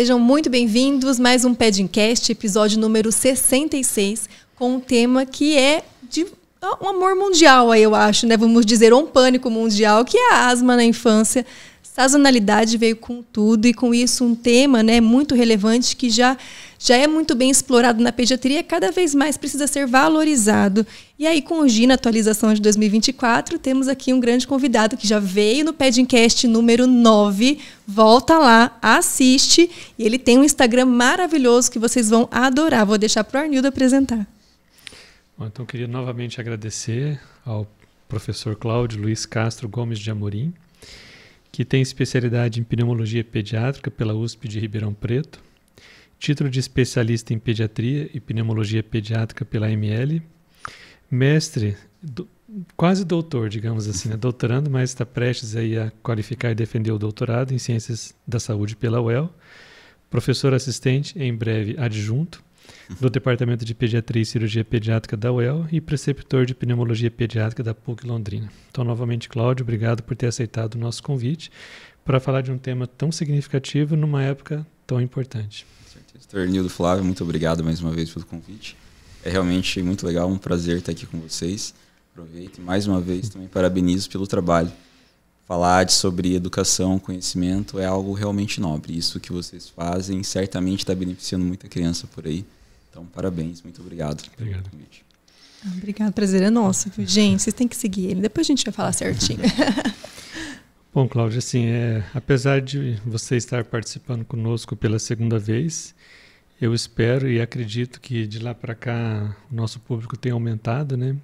Sejam muito bem-vindos mais um Pedincast, episódio número 66, com um tema que é de um amor mundial, eu acho, né? Vamos dizer, um pânico mundial, que é a asma na infância. Sazonalidade veio com tudo e com isso um tema né, muito relevante que já, já é muito bem explorado na pediatria, cada vez mais precisa ser valorizado. E aí, com o GINA atualização de 2024, temos aqui um grande convidado que já veio no Pedincast número 9. Volta lá, assiste. E ele tem um Instagram maravilhoso que vocês vão adorar. Vou deixar para o Arnildo apresentar. Bom, então, queria novamente agradecer ao professor Cláudio Luiz Castro Gomes de Amorim, que tem especialidade em pneumologia pediátrica pela USP de Ribeirão Preto, título de especialista em pediatria e pneumologia pediátrica pela ML, mestre, do, quase doutor, digamos assim, né? doutorando, mas está prestes aí a qualificar e defender o doutorado em ciências da saúde pela UEL, professor assistente, em breve adjunto, do Departamento de Pediatria e Cirurgia Pediátrica da UEL e preceptor de Pneumologia Pediátrica da PUC Londrina. Então, novamente, Cláudio, obrigado por ter aceitado o nosso convite para falar de um tema tão significativo numa época tão importante. Com certeza. Flávio, muito obrigado mais uma vez pelo convite. É realmente muito legal, um prazer estar aqui com vocês. Aproveito e mais uma vez também parabenizo pelo trabalho. Falar de, sobre educação, conhecimento é algo realmente nobre. Isso que vocês fazem certamente está beneficiando muita criança por aí. Então, parabéns, muito obrigado. Obrigado. Obrigado, prazer é nosso. Gente, vocês têm que seguir ele, depois a gente vai falar certinho. Bom, Cláudio, assim, é, apesar de você estar participando conosco pela segunda vez, eu espero e acredito que de lá para cá o nosso público tenha aumentado, né?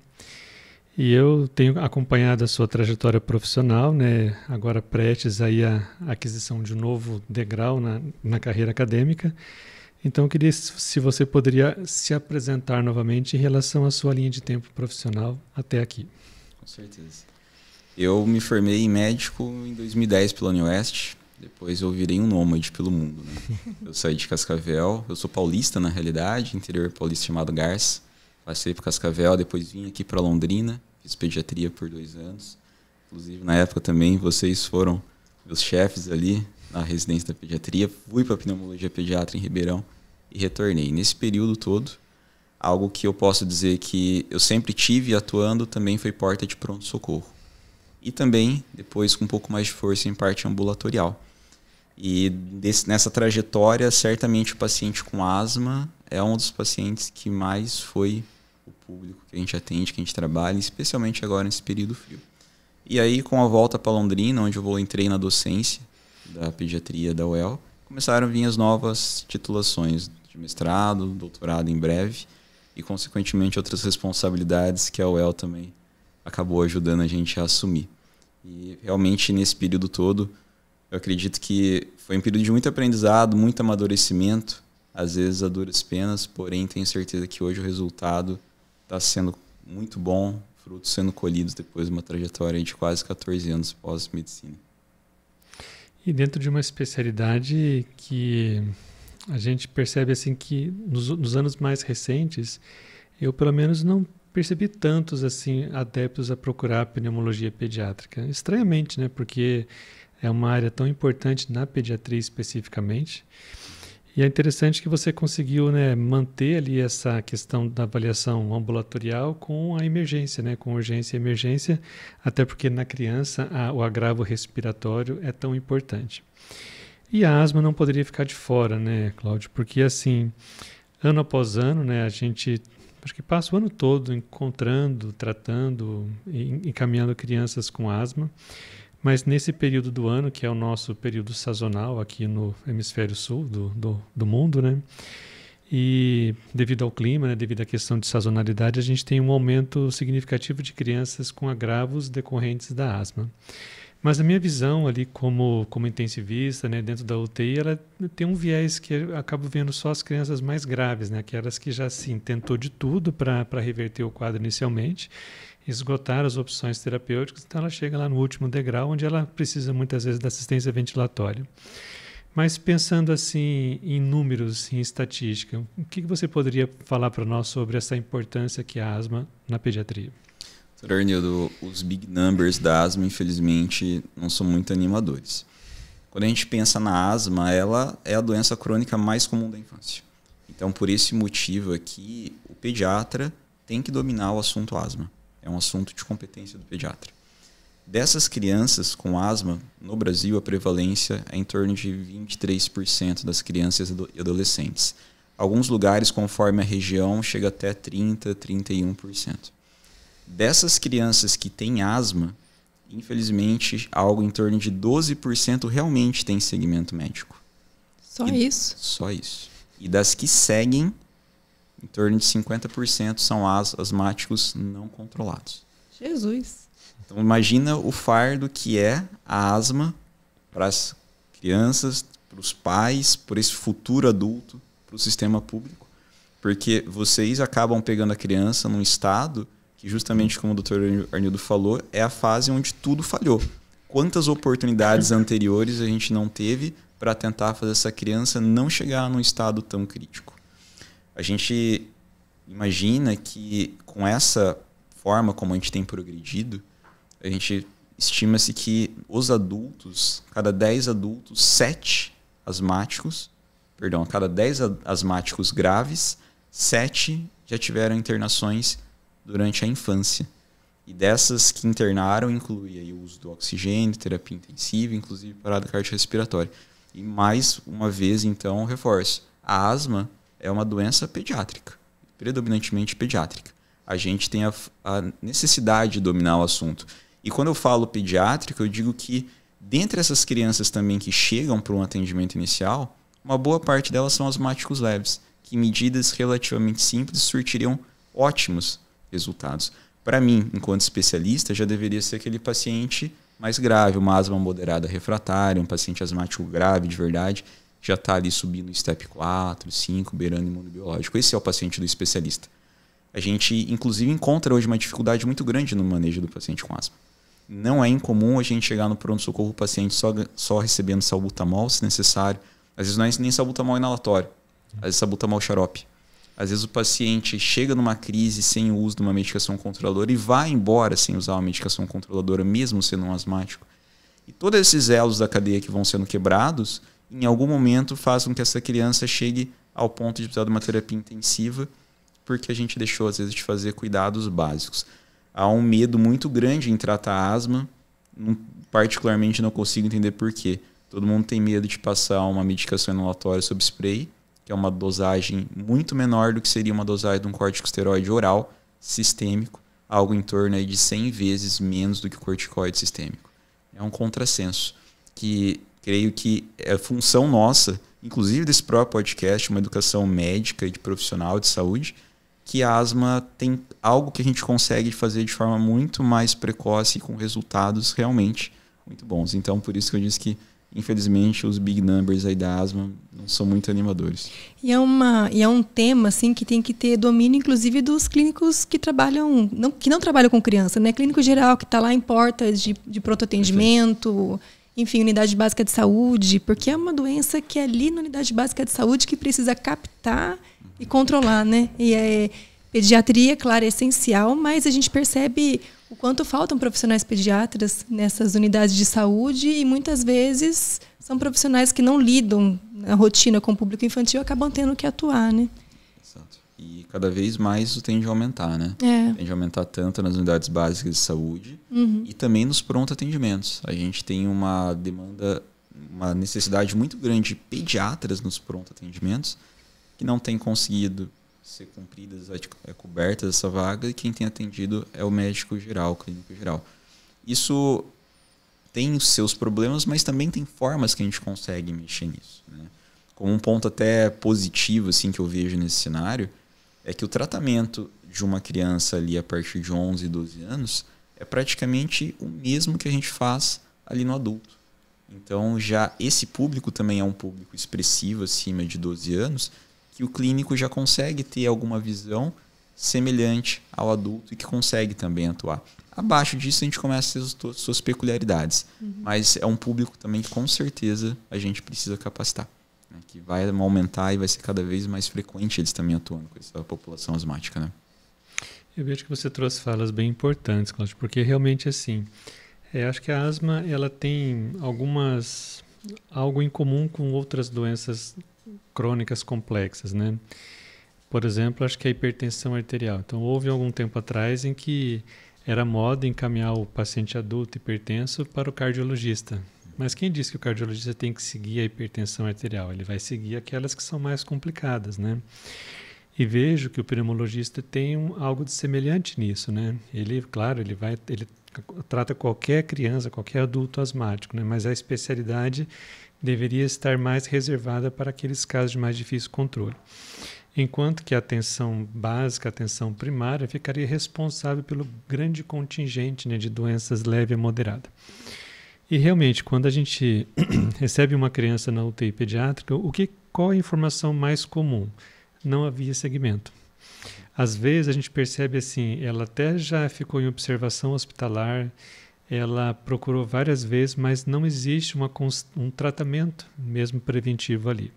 E eu tenho acompanhado a sua trajetória profissional, né? Agora prestes aí a aquisição de um novo degrau na, na carreira acadêmica. Então, eu queria se você poderia se apresentar novamente em relação à sua linha de tempo profissional até aqui. Com certeza. Eu me formei em médico em 2010 pela Unioeste. Depois eu virei um nômade pelo mundo. Né? Eu saí de Cascavel. Eu sou paulista, na realidade, interior paulista chamado Garça. Passei por Cascavel, depois vim aqui para Londrina. Fiz pediatria por dois anos. Inclusive, na época também, vocês foram meus chefes ali na residência da pediatria, fui para pneumologia pediátrica em Ribeirão e retornei. Nesse período todo, algo que eu posso dizer que eu sempre tive atuando também foi porta de pronto-socorro. E também, depois, com um pouco mais de força em parte ambulatorial. E desse, nessa trajetória, certamente o paciente com asma é um dos pacientes que mais foi o público que a gente atende, que a gente trabalha, especialmente agora nesse período frio. E aí, com a volta para Londrina, onde eu entrei na docência, da pediatria da UEL, começaram a vir as novas titulações de mestrado, doutorado em breve e, consequentemente, outras responsabilidades que a UEL também acabou ajudando a gente a assumir. E realmente, nesse período todo, eu acredito que foi um período de muito aprendizado, muito amadurecimento, às vezes a duras penas, porém tenho certeza que hoje o resultado está sendo muito bom, frutos sendo colhidos depois de uma trajetória de quase 14 anos pós-medicina. E dentro de uma especialidade que a gente percebe assim que nos, nos anos mais recentes, eu pelo menos não percebi tantos assim adeptos a procurar a pneumologia pediátrica. Estranhamente, né? Porque é uma área tão importante na pediatria especificamente. E é interessante que você conseguiu né, manter ali essa questão da avaliação ambulatorial com a emergência, né, com urgência e emergência, até porque na criança a, o agravo respiratório é tão importante. E a asma não poderia ficar de fora, né, Cláudio? Porque assim, ano após ano, né, a gente acho que passa o ano todo encontrando, tratando, encaminhando crianças com asma. Mas nesse período do ano, que é o nosso período sazonal aqui no hemisfério sul do, do, do mundo, né? E devido ao clima, né, devido à questão de sazonalidade, a gente tem um aumento significativo de crianças com agravos decorrentes da asma. Mas a minha visão ali como, como intensivista, né, dentro da UTI, ela tem um viés que eu acabo vendo só as crianças mais graves, né, aquelas que já, sim, tentou de tudo para reverter o quadro inicialmente esgotar as opções terapêuticas, então ela chega lá no último degrau, onde ela precisa muitas vezes da assistência ventilatória. Mas pensando assim em números, em estatística, o que você poderia falar para nós sobre essa importância que a asma na pediatria? Sr. Arnildo, os big numbers da asma, infelizmente, não são muito animadores. Quando a gente pensa na asma, ela é a doença crônica mais comum da infância. Então, por esse motivo aqui, o pediatra tem que dominar o assunto asma. É um assunto de competência do pediatra. Dessas crianças com asma, no Brasil, a prevalência é em torno de 23% das crianças e adolescentes. Alguns lugares, conforme a região, chega até 30%, 31%. Dessas crianças que têm asma, infelizmente, algo em torno de 12% realmente tem segmento médico. Só e isso? Só isso. E das que seguem, em torno de 50% são as, asmáticos não controlados. Jesus! Então imagina o fardo que é a asma para as crianças, para os pais, para esse futuro adulto, para o sistema público, porque vocês acabam pegando a criança num estado que justamente como o Dr. Arnildo falou, é a fase onde tudo falhou. Quantas oportunidades anteriores a gente não teve para tentar fazer essa criança não chegar num estado tão crítico? a gente imagina que com essa forma como a gente tem progredido, a gente estima-se que os adultos, cada 10 adultos, 7 asmáticos, perdão, a cada 10 asmáticos graves, 7 já tiveram internações durante a infância. E dessas que internaram, inclui o uso do oxigênio, terapia intensiva, inclusive parada cardiorrespiratória. E mais uma vez, então, reforço, a asma é uma doença pediátrica, predominantemente pediátrica. A gente tem a, a necessidade de dominar o assunto. E quando eu falo pediátrico, eu digo que dentre essas crianças também que chegam para um atendimento inicial, uma boa parte delas são asmáticos leves, que medidas relativamente simples surtiriam ótimos resultados. Para mim, enquanto especialista, já deveria ser aquele paciente mais grave, uma asma moderada refratária, um paciente asmático grave de verdade, já está ali subindo em step 4, 5, beirando imunobiológico. Esse é o paciente do especialista. A gente, inclusive, encontra hoje uma dificuldade muito grande no manejo do paciente com asma. Não é incomum a gente chegar no pronto-socorro o paciente só, só recebendo salbutamol, se necessário. Às vezes não é nem salbutamol inalatório, às vezes é salbutamol xarope. Às vezes o paciente chega numa crise sem o uso de uma medicação controladora e vai embora sem usar uma medicação controladora, mesmo sendo um asmático. E todos esses elos da cadeia que vão sendo quebrados em algum momento faz com que essa criança chegue ao ponto de precisar de uma terapia intensiva, porque a gente deixou, às vezes, de fazer cuidados básicos. Há um medo muito grande em tratar asma, particularmente não consigo entender por quê. Todo mundo tem medo de passar uma medicação inalatória sob spray, que é uma dosagem muito menor do que seria uma dosagem de um corticosteroide oral sistêmico, algo em torno de 100 vezes menos do que o corticoide sistêmico. É um contrassenso que creio que é função nossa, inclusive desse próprio podcast, uma educação médica e de profissional de saúde, que a asma tem algo que a gente consegue fazer de forma muito mais precoce e com resultados realmente muito bons. Então, por isso que eu disse que, infelizmente, os big numbers aí da asma não são muito animadores. E é, uma, e é um tema, assim, que tem que ter domínio, inclusive, dos clínicos que trabalham, não, que não trabalham com criança, né? Clínico geral, que está lá em portas de, de protoatendimento... Perfeito enfim, unidade básica de saúde, porque é uma doença que é ali na unidade básica de saúde que precisa captar e controlar, né? E é pediatria, claro, é essencial, mas a gente percebe o quanto faltam profissionais pediatras nessas unidades de saúde e muitas vezes são profissionais que não lidam na rotina com o público infantil acabam tendo que atuar, né? E cada vez mais isso tende a aumentar, né? É. Tende a aumentar tanto nas unidades básicas de saúde uhum. e também nos pronto atendimentos. A gente tem uma demanda, uma necessidade muito grande de pediatras nos pronto atendimentos que não tem conseguido ser cumpridas, é, é coberta essa vaga e quem tem atendido é o médico geral, o clínico geral. Isso tem os seus problemas, mas também tem formas que a gente consegue mexer nisso, né? Como um ponto até positivo assim que eu vejo nesse cenário, é que o tratamento de uma criança ali a partir de 11, 12 anos é praticamente o mesmo que a gente faz ali no adulto. Então, já esse público também é um público expressivo acima de 12 anos, que o clínico já consegue ter alguma visão semelhante ao adulto e que consegue também atuar. Abaixo disso, a gente começa a ter suas peculiaridades. Uhum. Mas é um público também que, com certeza, a gente precisa capacitar né, que vai aumentar e vai ser cada vez mais frequente eles também atuando com essa população asmática. Né? Eu vejo que você trouxe falas bem importantes, Cláudio, porque realmente assim, é, acho que a asma ela tem algumas algo em comum com outras doenças crônicas complexas, né? Por exemplo, acho que a hipertensão arterial. Então, houve algum tempo atrás em que era moda encaminhar o paciente adulto hipertenso para o cardiologista, mas quem disse que o cardiologista tem que seguir a hipertensão arterial? Ele vai seguir aquelas que são mais complicadas, né? E vejo que o pneumologista tem um, algo de semelhante nisso, né? Ele, claro, ele vai, ele trata qualquer criança, qualquer adulto asmático, né? Mas a especialidade deveria estar mais reservada para aqueles casos de mais difícil controle. Enquanto que a atenção básica, a atenção primária, ficaria responsável pelo grande contingente né, de doenças leve a moderada. E realmente, quando a gente recebe uma criança na UTI pediátrica, o que, qual é a informação mais comum? Não havia segmento. Às vezes a gente percebe assim, ela até já ficou em observação hospitalar, ela procurou várias vezes, mas não existe uma, um tratamento mesmo preventivo ali.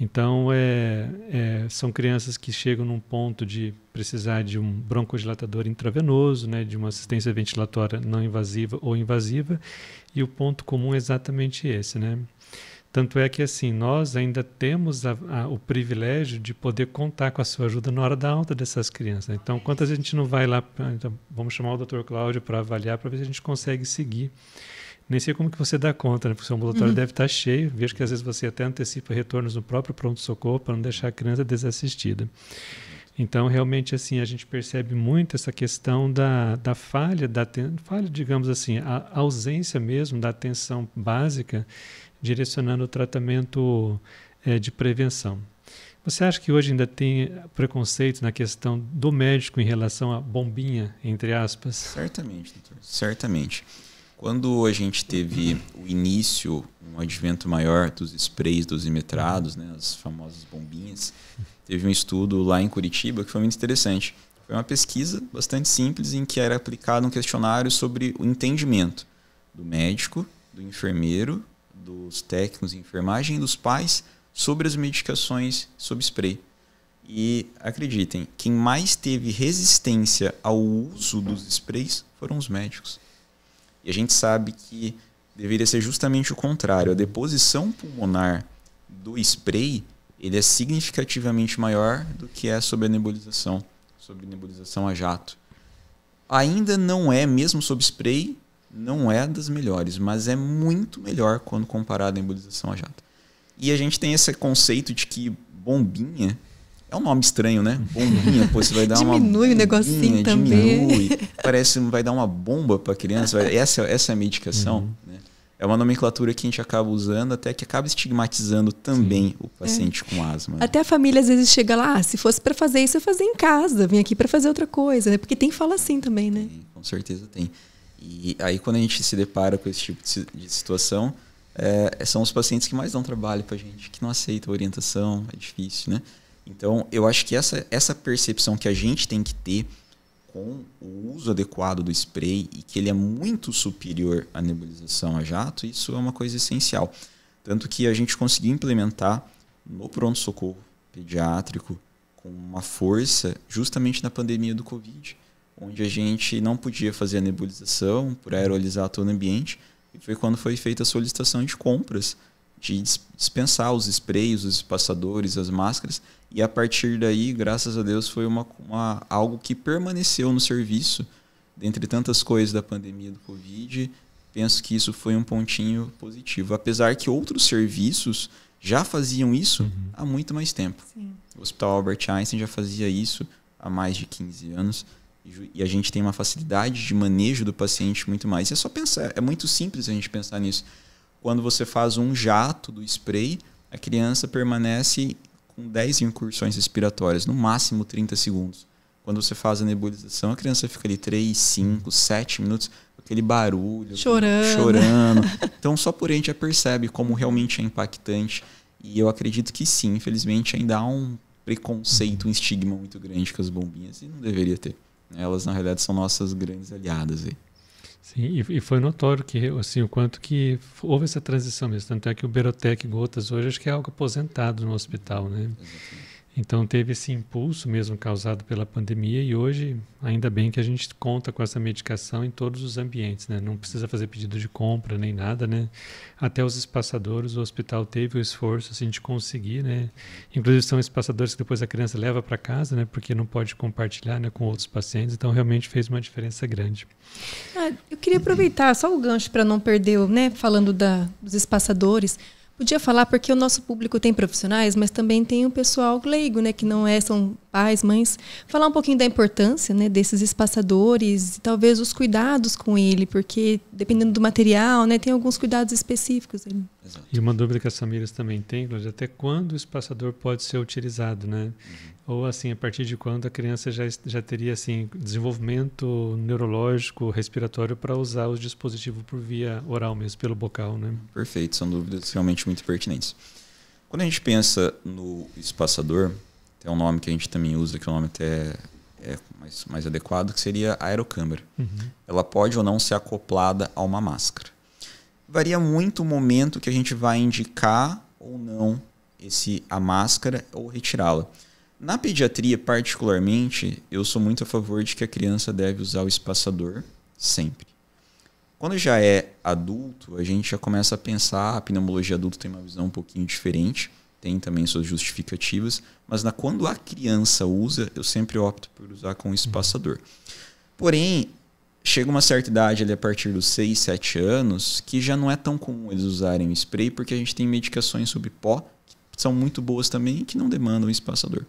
Então, é, é, são crianças que chegam num ponto de precisar de um broncodilatador intravenoso, né, de uma assistência ventilatória não invasiva ou invasiva, e o ponto comum é exatamente esse. Né? Tanto é que assim nós ainda temos a, a, o privilégio de poder contar com a sua ajuda na hora da alta dessas crianças. Então, quantas a gente não vai lá, pra, então, vamos chamar o Dr. Cláudio para avaliar, para ver se a gente consegue seguir nem sei como que você dá conta, né? Porque o seu ambulatório uhum. deve estar tá cheio. Vejo que às vezes você até antecipa retornos no próprio pronto-socorro para não deixar a criança desassistida. Então, realmente, assim, a gente percebe muito essa questão da, da falha, da falha, digamos assim, a ausência mesmo da atenção básica direcionando o tratamento é, de prevenção. Você acha que hoje ainda tem preconceito na questão do médico em relação à bombinha, entre aspas? Certamente, doutor. Certamente. Quando a gente teve o início, um advento maior dos sprays, dos imetrados, né, as famosas bombinhas, teve um estudo lá em Curitiba que foi muito interessante. Foi uma pesquisa bastante simples em que era aplicado um questionário sobre o entendimento do médico, do enfermeiro, dos técnicos de enfermagem e dos pais sobre as medicações sob spray. E acreditem, quem mais teve resistência ao uso dos sprays foram os médicos. E a gente sabe que deveria ser justamente o contrário. A deposição pulmonar do spray ele é significativamente maior do que é sob a nebulização, sob nebulização a jato. Ainda não é, mesmo sob spray, não é das melhores, mas é muito melhor quando comparado à nebulização a jato. E a gente tem esse conceito de que bombinha é um nome estranho, né? Bombinha, pô, você vai dar diminui uma. Diminui o negocinho também. Diminui. Parece que vai dar uma bomba para criança. Essa, essa é a Uhum. Né? É uma nomenclatura que a gente acaba usando, até que acaba estigmatizando também Sim. o paciente é. com asma. Né? Até a família às vezes chega lá, ah, se fosse para fazer isso, eu fazia em casa, vim aqui para fazer outra coisa, né? Porque tem fala assim também, né? Tem, com certeza tem. E aí quando a gente se depara com esse tipo de situação, é, são os pacientes que mais dão trabalho para a gente, que não aceitam orientação, é difícil, né? Então, eu acho que essa, essa percepção que a gente tem que ter com o uso adequado do spray e que ele é muito superior à nebulização a jato, isso é uma coisa essencial. Tanto que a gente conseguiu implementar no pronto-socorro pediátrico com uma força justamente na pandemia do Covid, onde a gente não podia fazer a nebulização por aerolizar todo o ambiente, e foi quando foi feita a solicitação de compras, de dispensar os sprays, os espaçadores, as máscaras, e a partir daí, graças a Deus, foi uma, uma, algo que permaneceu no serviço, dentre tantas coisas da pandemia do Covid. Penso que isso foi um pontinho positivo. Apesar que outros serviços já faziam isso uhum. há muito mais tempo. Sim. O Hospital Albert Einstein já fazia isso há mais de 15 anos. E a gente tem uma facilidade de manejo do paciente muito mais. E é só pensar, é muito simples a gente pensar nisso. Quando você faz um jato do spray, a criança permanece com 10 incursões respiratórias, no máximo 30 segundos. Quando você faz a nebulização, a criança fica ali 3, 5, 7 minutos, aquele barulho, chorando. chorando. Então, só por aí já percebe como realmente é impactante. E eu acredito que sim, infelizmente ainda há um preconceito, um estigma muito grande com as bombinhas e não deveria ter. Elas, na realidade, são nossas grandes aliadas aí. Sim, e, foi notório que assim o quanto que houve essa transição mesmo. Tanto é que o Berotec Gotas hoje acho que é algo aposentado no hospital, né? Exatamente. Então teve esse impulso mesmo causado pela pandemia e hoje ainda bem que a gente conta com essa medicação em todos os ambientes, né? Não precisa fazer pedido de compra nem nada, né? Até os espaçadores, o hospital teve o esforço assim, de conseguir, né? Inclusive são espaçadores que depois a criança leva para casa, né? Porque não pode compartilhar né? com outros pacientes, então realmente fez uma diferença grande. Ah, eu queria aproveitar só o gancho para não perder, né? Falando da, dos espaçadores. Podia falar porque o nosso público tem profissionais, mas também tem o pessoal leigo, né, que não é, são pais, mães, falar um pouquinho da importância né, desses espaçadores e talvez os cuidados com ele, porque dependendo do material, né, tem alguns cuidados específicos. Né? E uma dúvida que as famílias também têm, Cláudia, é até quando o espaçador pode ser utilizado, né? Uhum. Ou assim, a partir de quando a criança já, já teria assim desenvolvimento neurológico, respiratório para usar o dispositivo por via oral mesmo, pelo bocal, né? Perfeito, são dúvidas realmente muito pertinentes. Quando a gente pensa no espaçador, tem um nome que a gente também usa, que o é nome até é mais, mais adequado, que seria a aerocâmara. Uhum. Ela pode ou não ser acoplada a uma máscara. Varia muito o momento que a gente vai indicar ou não esse a máscara ou retirá-la. Na pediatria, particularmente, eu sou muito a favor de que a criança deve usar o espaçador sempre. Quando já é adulto, a gente já começa a pensar, a pneumologia adulto tem uma visão um pouquinho diferente, tem também suas justificativas, mas na, quando a criança usa, eu sempre opto por usar com espaçador. Porém, chega uma certa idade ali a partir dos 6, 7 anos, que já não é tão comum eles usarem o spray, porque a gente tem medicações sobre pó que são muito boas também e que não demandam espaçador.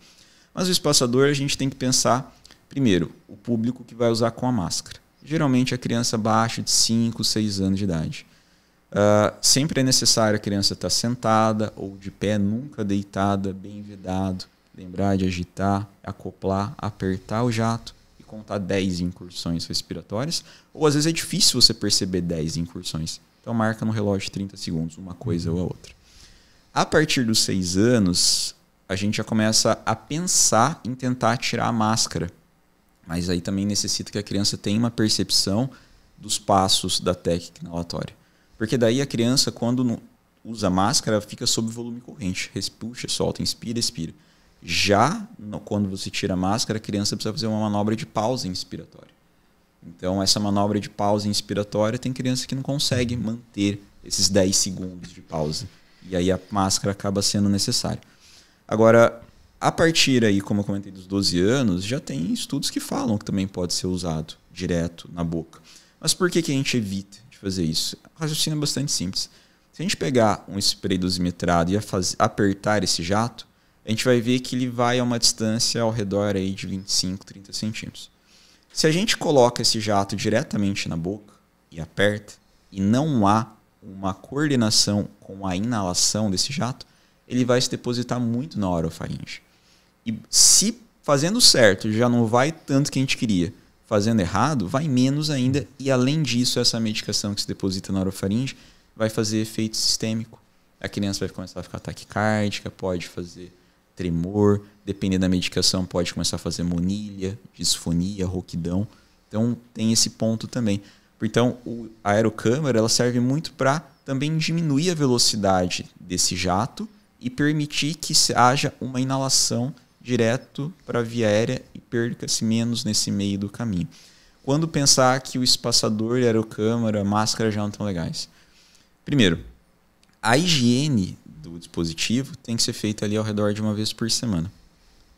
Mas o espaçador a gente tem que pensar, primeiro, o público que vai usar com a máscara. Geralmente a criança abaixo de 5, 6 anos de idade. Uh, sempre é necessário a criança estar tá sentada ou de pé, nunca deitada, bem vedado. Lembrar de agitar, acoplar, apertar o jato e contar 10 incursões respiratórias. Ou às vezes é difícil você perceber 10 incursões. Então marca no relógio 30 segundos, uma coisa ou a outra. A partir dos 6 anos, a gente já começa a pensar em tentar tirar a máscara. Mas aí também necessita que a criança tenha uma percepção dos passos da técnica inalatória. Porque daí a criança, quando usa máscara, fica sob volume corrente. Puxa, solta, inspira, expira. Já no, quando você tira a máscara, a criança precisa fazer uma manobra de pausa inspiratória. Então, essa manobra de pausa inspiratória tem criança que não consegue manter esses 10 segundos de pausa. E aí a máscara acaba sendo necessária. Agora, a partir aí, como eu comentei, dos 12 anos, já tem estudos que falam que também pode ser usado direto na boca. Mas por que, que a gente evita fazer isso? O raciocínio é bastante simples. Se a gente pegar um spray dosimetrado e apertar esse jato, a gente vai ver que ele vai a uma distância ao redor aí de 25, 30 centímetros. Se a gente coloca esse jato diretamente na boca e aperta, e não há uma coordenação com a inalação desse jato, ele vai se depositar muito na orofaringe. E se fazendo certo já não vai tanto que a gente queria, fazendo errado, vai menos ainda. E além disso, essa medicação que se deposita na orofaringe vai fazer efeito sistêmico. A criança vai começar a ficar taquicárdica, pode fazer tremor, dependendo da medicação, pode começar a fazer monilha, disfonia, rouquidão. Então tem esse ponto também. Então a aerocâmara ela serve muito para também diminuir a velocidade desse jato e permitir que haja uma inalação direto para a via aérea e perca-se menos nesse meio do caminho. Quando pensar que o espaçador, a aerocâmara, a máscara já não estão legais? Primeiro, a higiene do dispositivo tem que ser feita ali ao redor de uma vez por semana.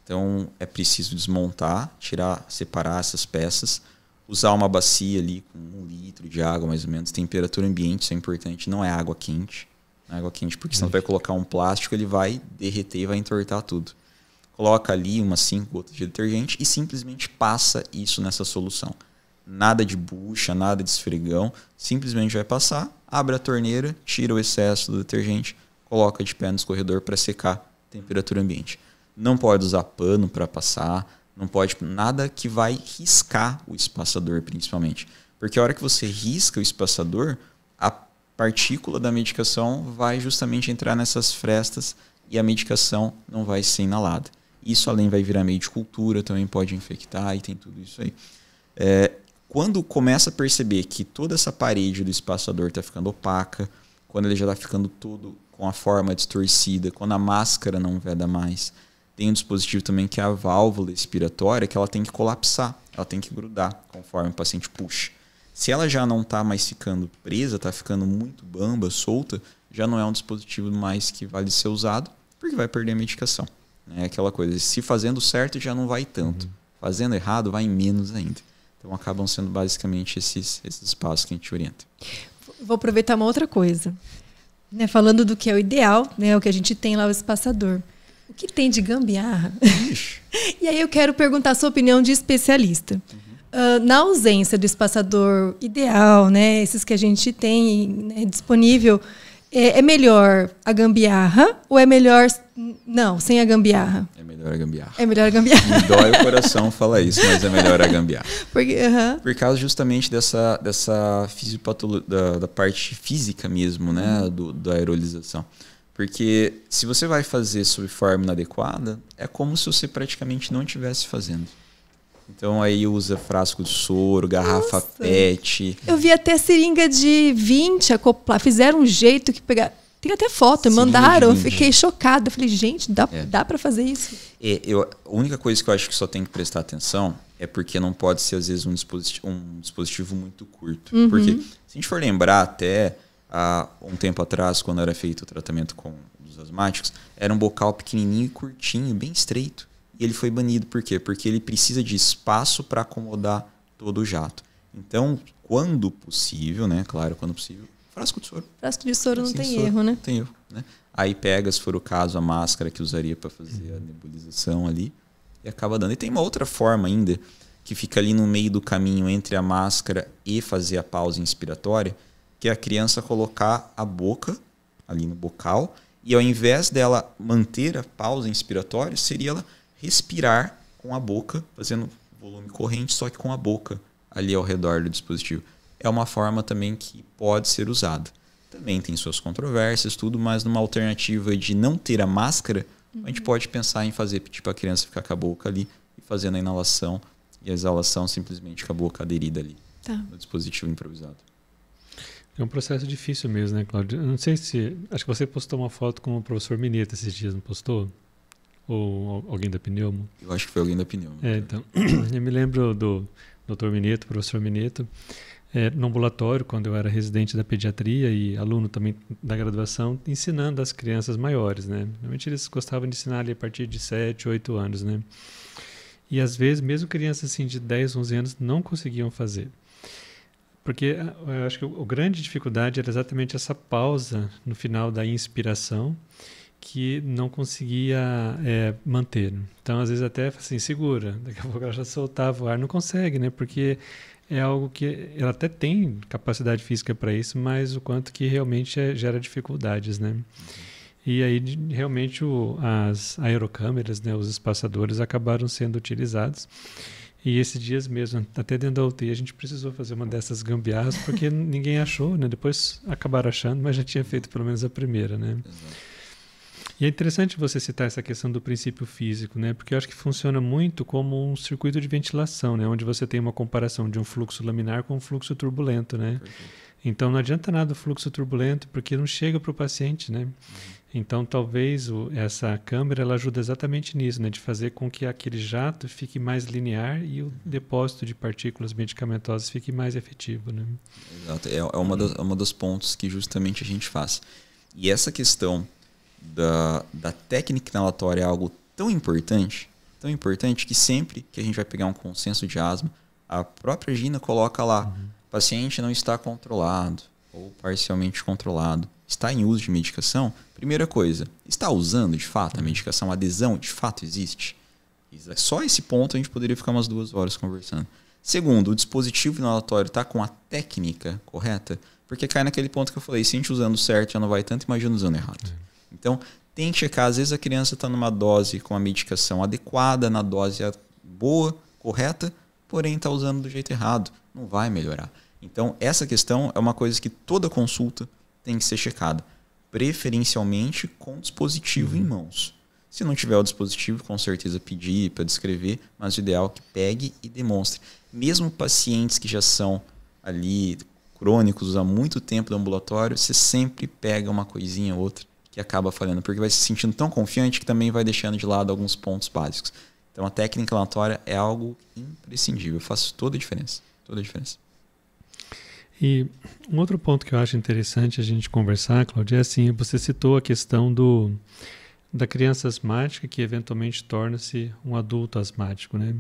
Então é preciso desmontar, tirar, separar essas peças, usar uma bacia ali com um litro de água mais ou menos, temperatura ambiente, isso é importante, não é água quente. É água quente, porque senão vai colocar um plástico, ele vai derreter e vai entortar tudo coloca ali umas 5 gotas de detergente e simplesmente passa isso nessa solução. Nada de bucha, nada de esfregão, simplesmente vai passar, abre a torneira, tira o excesso do detergente, coloca de pé no escorredor para secar temperatura ambiente. Não pode usar pano para passar, não pode tipo, nada que vai riscar o espaçador principalmente. Porque a hora que você risca o espaçador, a partícula da medicação vai justamente entrar nessas frestas e a medicação não vai ser inalada. Isso além vai virar meio de cultura, também pode infectar e tem tudo isso aí. É, quando começa a perceber que toda essa parede do espaçador está ficando opaca, quando ele já está ficando todo com a forma distorcida, quando a máscara não veda mais, tem um dispositivo também que é a válvula expiratória, que ela tem que colapsar, ela tem que grudar conforme o paciente puxa. Se ela já não está mais ficando presa, está ficando muito bamba, solta, já não é um dispositivo mais que vale ser usado, porque vai perder a medicação. É aquela coisa, se fazendo certo já não vai tanto, uhum. fazendo errado vai menos ainda. Então acabam sendo basicamente esses, esses passos que a gente orienta. Vou aproveitar uma outra coisa. Né, falando do que é o ideal, né, o que a gente tem lá, o espaçador. O que tem de gambiarra? e aí eu quero perguntar a sua opinião de especialista. Uhum. Uh, na ausência do espaçador ideal, né, esses que a gente tem né, disponível, é, é melhor a gambiarra ou é melhor. Não, sem a gambiarra? É melhor a gambiarra. É melhor a gambiarra. Me dói o coração falar isso, mas é melhor a gambiarra. Porque, uh -huh. Por causa justamente dessa, dessa fisiopatologia, da, da, parte física mesmo, né? Uhum. Do, da aerolização. Porque se você vai fazer sob forma inadequada, é como se você praticamente não estivesse fazendo. Então aí usa frasco de soro, garrafa Nossa. PET. Eu vi até seringa de 20 acoplar. Fizeram um jeito que pegar. Tem até foto, Sim, mandaram, eu fiquei chocada. Eu falei, gente, dá, é. dá para fazer isso? É, eu, a única coisa que eu acho que só tem que prestar atenção é porque não pode ser, às vezes, um dispositivo, um dispositivo muito curto. Uhum. Porque, se a gente for lembrar até há um tempo atrás, quando era feito o tratamento com os asmáticos, era um bocal pequenininho e curtinho, bem estreito e ele foi banido por quê? Porque ele precisa de espaço para acomodar todo o jato. Então, quando possível, né? Claro, quando possível, frasco de soro. Frasco de soro não tem soro, erro, né? Não tem erro, né? Aí pega, se for o caso, a máscara que usaria para fazer a nebulização ali e acaba dando. E tem uma outra forma ainda que fica ali no meio do caminho entre a máscara e fazer a pausa inspiratória, que é a criança colocar a boca ali no bocal e ao invés dela manter a pausa inspiratória, seria ela respirar com a boca, fazendo volume corrente, só que com a boca ali ao redor do dispositivo. É uma forma também que pode ser usada. Também tem suas controvérsias, tudo, mas numa alternativa de não ter a máscara, uhum. a gente uhum. pode pensar em fazer, pedir tipo, para a criança ficar com a boca ali e fazendo a inalação e a exalação simplesmente com a boca aderida ali tá. no dispositivo improvisado. É um processo difícil mesmo, né, Claudio? Eu não sei se. Acho que você postou uma foto com o professor Mineta esses dias, não postou? Ou alguém da pneumo? Eu acho que foi alguém da pneumo. É, então, eu me lembro do Dr. Mineto, professor Mineto, é, no ambulatório, quando eu era residente da pediatria e aluno também da graduação, ensinando as crianças maiores, né? Normalmente eles gostavam de ensinar ali a partir de 7, 8 anos, né? E às vezes, mesmo crianças assim de 10, 11 anos não conseguiam fazer. Porque ah, eu acho que a grande dificuldade era exatamente essa pausa no final da inspiração que não conseguia é, manter. Né? Então, às vezes até assim, segura. Daqui a pouco ela já soltava o ar, não consegue, né? Porque é algo que ela até tem capacidade física para isso, mas o quanto que realmente é, gera dificuldades, né? E aí realmente o, as aerocâmeras, né, os espaçadores acabaram sendo utilizados. E esses dias mesmo, até dentro da UTI, a gente precisou fazer uma dessas gambiarras porque ninguém achou, né? Depois acabaram achando, mas já tinha feito pelo menos a primeira, né? Exato. E é interessante você citar essa questão do princípio físico, né? Porque eu acho que funciona muito como um circuito de ventilação, né? Onde você tem uma comparação de um fluxo laminar com um fluxo turbulento, né? Perfeito. Então não adianta nada o fluxo turbulento porque não chega para o paciente, né? Uhum. Então talvez o, essa câmera ela ajuda exatamente nisso, né? De fazer com que aquele jato fique mais linear e o uhum. depósito de partículas medicamentosas fique mais efetivo, né? Exato. É, é uma, é uma dos pontos que justamente a gente faz. E essa questão da, da técnica inalatória é algo tão importante, tão importante que sempre que a gente vai pegar um consenso de asma, a própria Gina coloca lá, uhum. paciente não está controlado ou parcialmente controlado, está em uso de medicação. Primeira coisa, está usando de fato a uhum. medicação? A adesão de fato existe? É só esse ponto a gente poderia ficar umas duas horas conversando. Segundo, o dispositivo inalatório está com a técnica correta? Porque cai naquele ponto que eu falei, se a gente usando certo já não vai tanto, imagina usando errado. É. Então, tem que checar. Às vezes a criança está numa dose com a medicação adequada, na dose boa, correta, porém está usando do jeito errado. Não vai melhorar. Então, essa questão é uma coisa que toda consulta tem que ser checada, preferencialmente com dispositivo em mãos. Se não tiver o dispositivo, com certeza pedir para descrever, mas o ideal é que pegue e demonstre. Mesmo pacientes que já são ali crônicos há muito tempo do ambulatório, você sempre pega uma coisinha ou outra que acaba falhando, porque vai se sentindo tão confiante que também vai deixando de lado alguns pontos básicos. Então a técnica relatória é algo imprescindível, faz toda a diferença, toda a diferença. E um outro ponto que eu acho interessante a gente conversar, Claudio é assim, você citou a questão do da criança asmática que eventualmente torna-se um adulto asmático, né?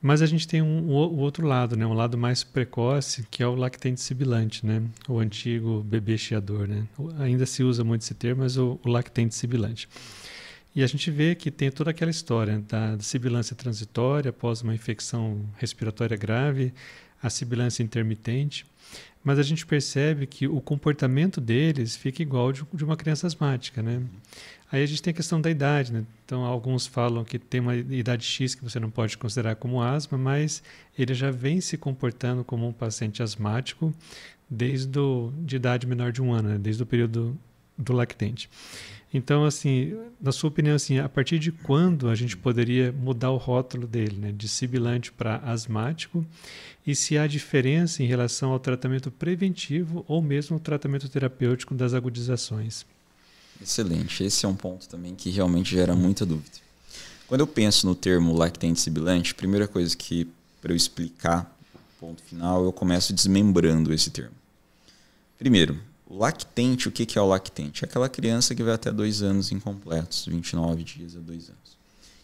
Mas a gente tem um, o outro lado, né? um lado mais precoce, que é o lactente sibilante, né? o antigo bebê chiador. Né? Ainda se usa muito esse termo, mas o, o lactente sibilante. E a gente vê que tem toda aquela história da sibilância transitória após uma infecção respiratória grave, a sibilância intermitente, mas a gente percebe que o comportamento deles fica igual de, de uma criança asmática, né? Aí a gente tem a questão da idade, né? Então, alguns falam que tem uma idade X que você não pode considerar como asma, mas ele já vem se comportando como um paciente asmático desde o, de idade menor de um ano, né? desde o período do lactente. Então, assim, na sua opinião, assim, a partir de quando a gente poderia mudar o rótulo dele, né? de sibilante para asmático, e se há diferença em relação ao tratamento preventivo ou mesmo o tratamento terapêutico das agudizações? Excelente. Esse é um ponto também que realmente gera muita dúvida. Quando eu penso no termo lactente sibilante, a primeira coisa que, para eu explicar o ponto final, eu começo desmembrando esse termo. Primeiro, o lactente, o que é o lactente? É aquela criança que vai até dois anos incompletos, 29 dias a dois anos.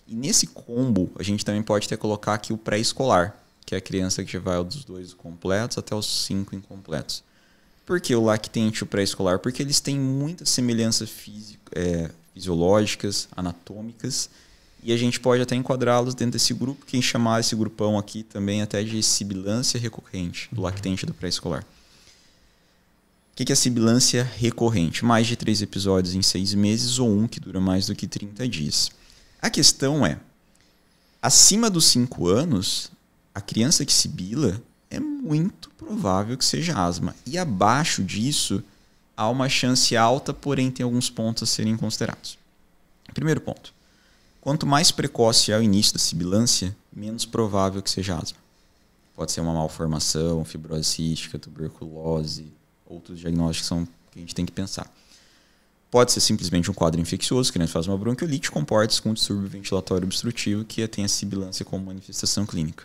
E nesse combo, a gente também pode até colocar aqui o pré-escolar, que é a criança que vai dos dois completos até os cinco incompletos. Por que o lactente e o pré-escolar? Porque eles têm muitas semelhanças físico, é, fisiológicas, anatômicas, e a gente pode até enquadrá-los dentro desse grupo, quem chamar esse grupão aqui também até de sibilância recorrente, do uhum. lactente e do pré-escolar. O que, que é sibilância recorrente? Mais de três episódios em seis meses ou um que dura mais do que 30 dias. A questão é, acima dos cinco anos, a criança que sibila, é muito provável que seja asma. E abaixo disso, há uma chance alta, porém tem alguns pontos a serem considerados. Primeiro ponto. Quanto mais precoce é o início da sibilância, menos provável que seja asma. Pode ser uma malformação, fibrose cística, tuberculose, outros diagnósticos são que a gente tem que pensar. Pode ser simplesmente um quadro infeccioso, que a faz uma bronquiolite, comporta-se com um distúrbio ventilatório obstrutivo que tem a sibilância como manifestação clínica.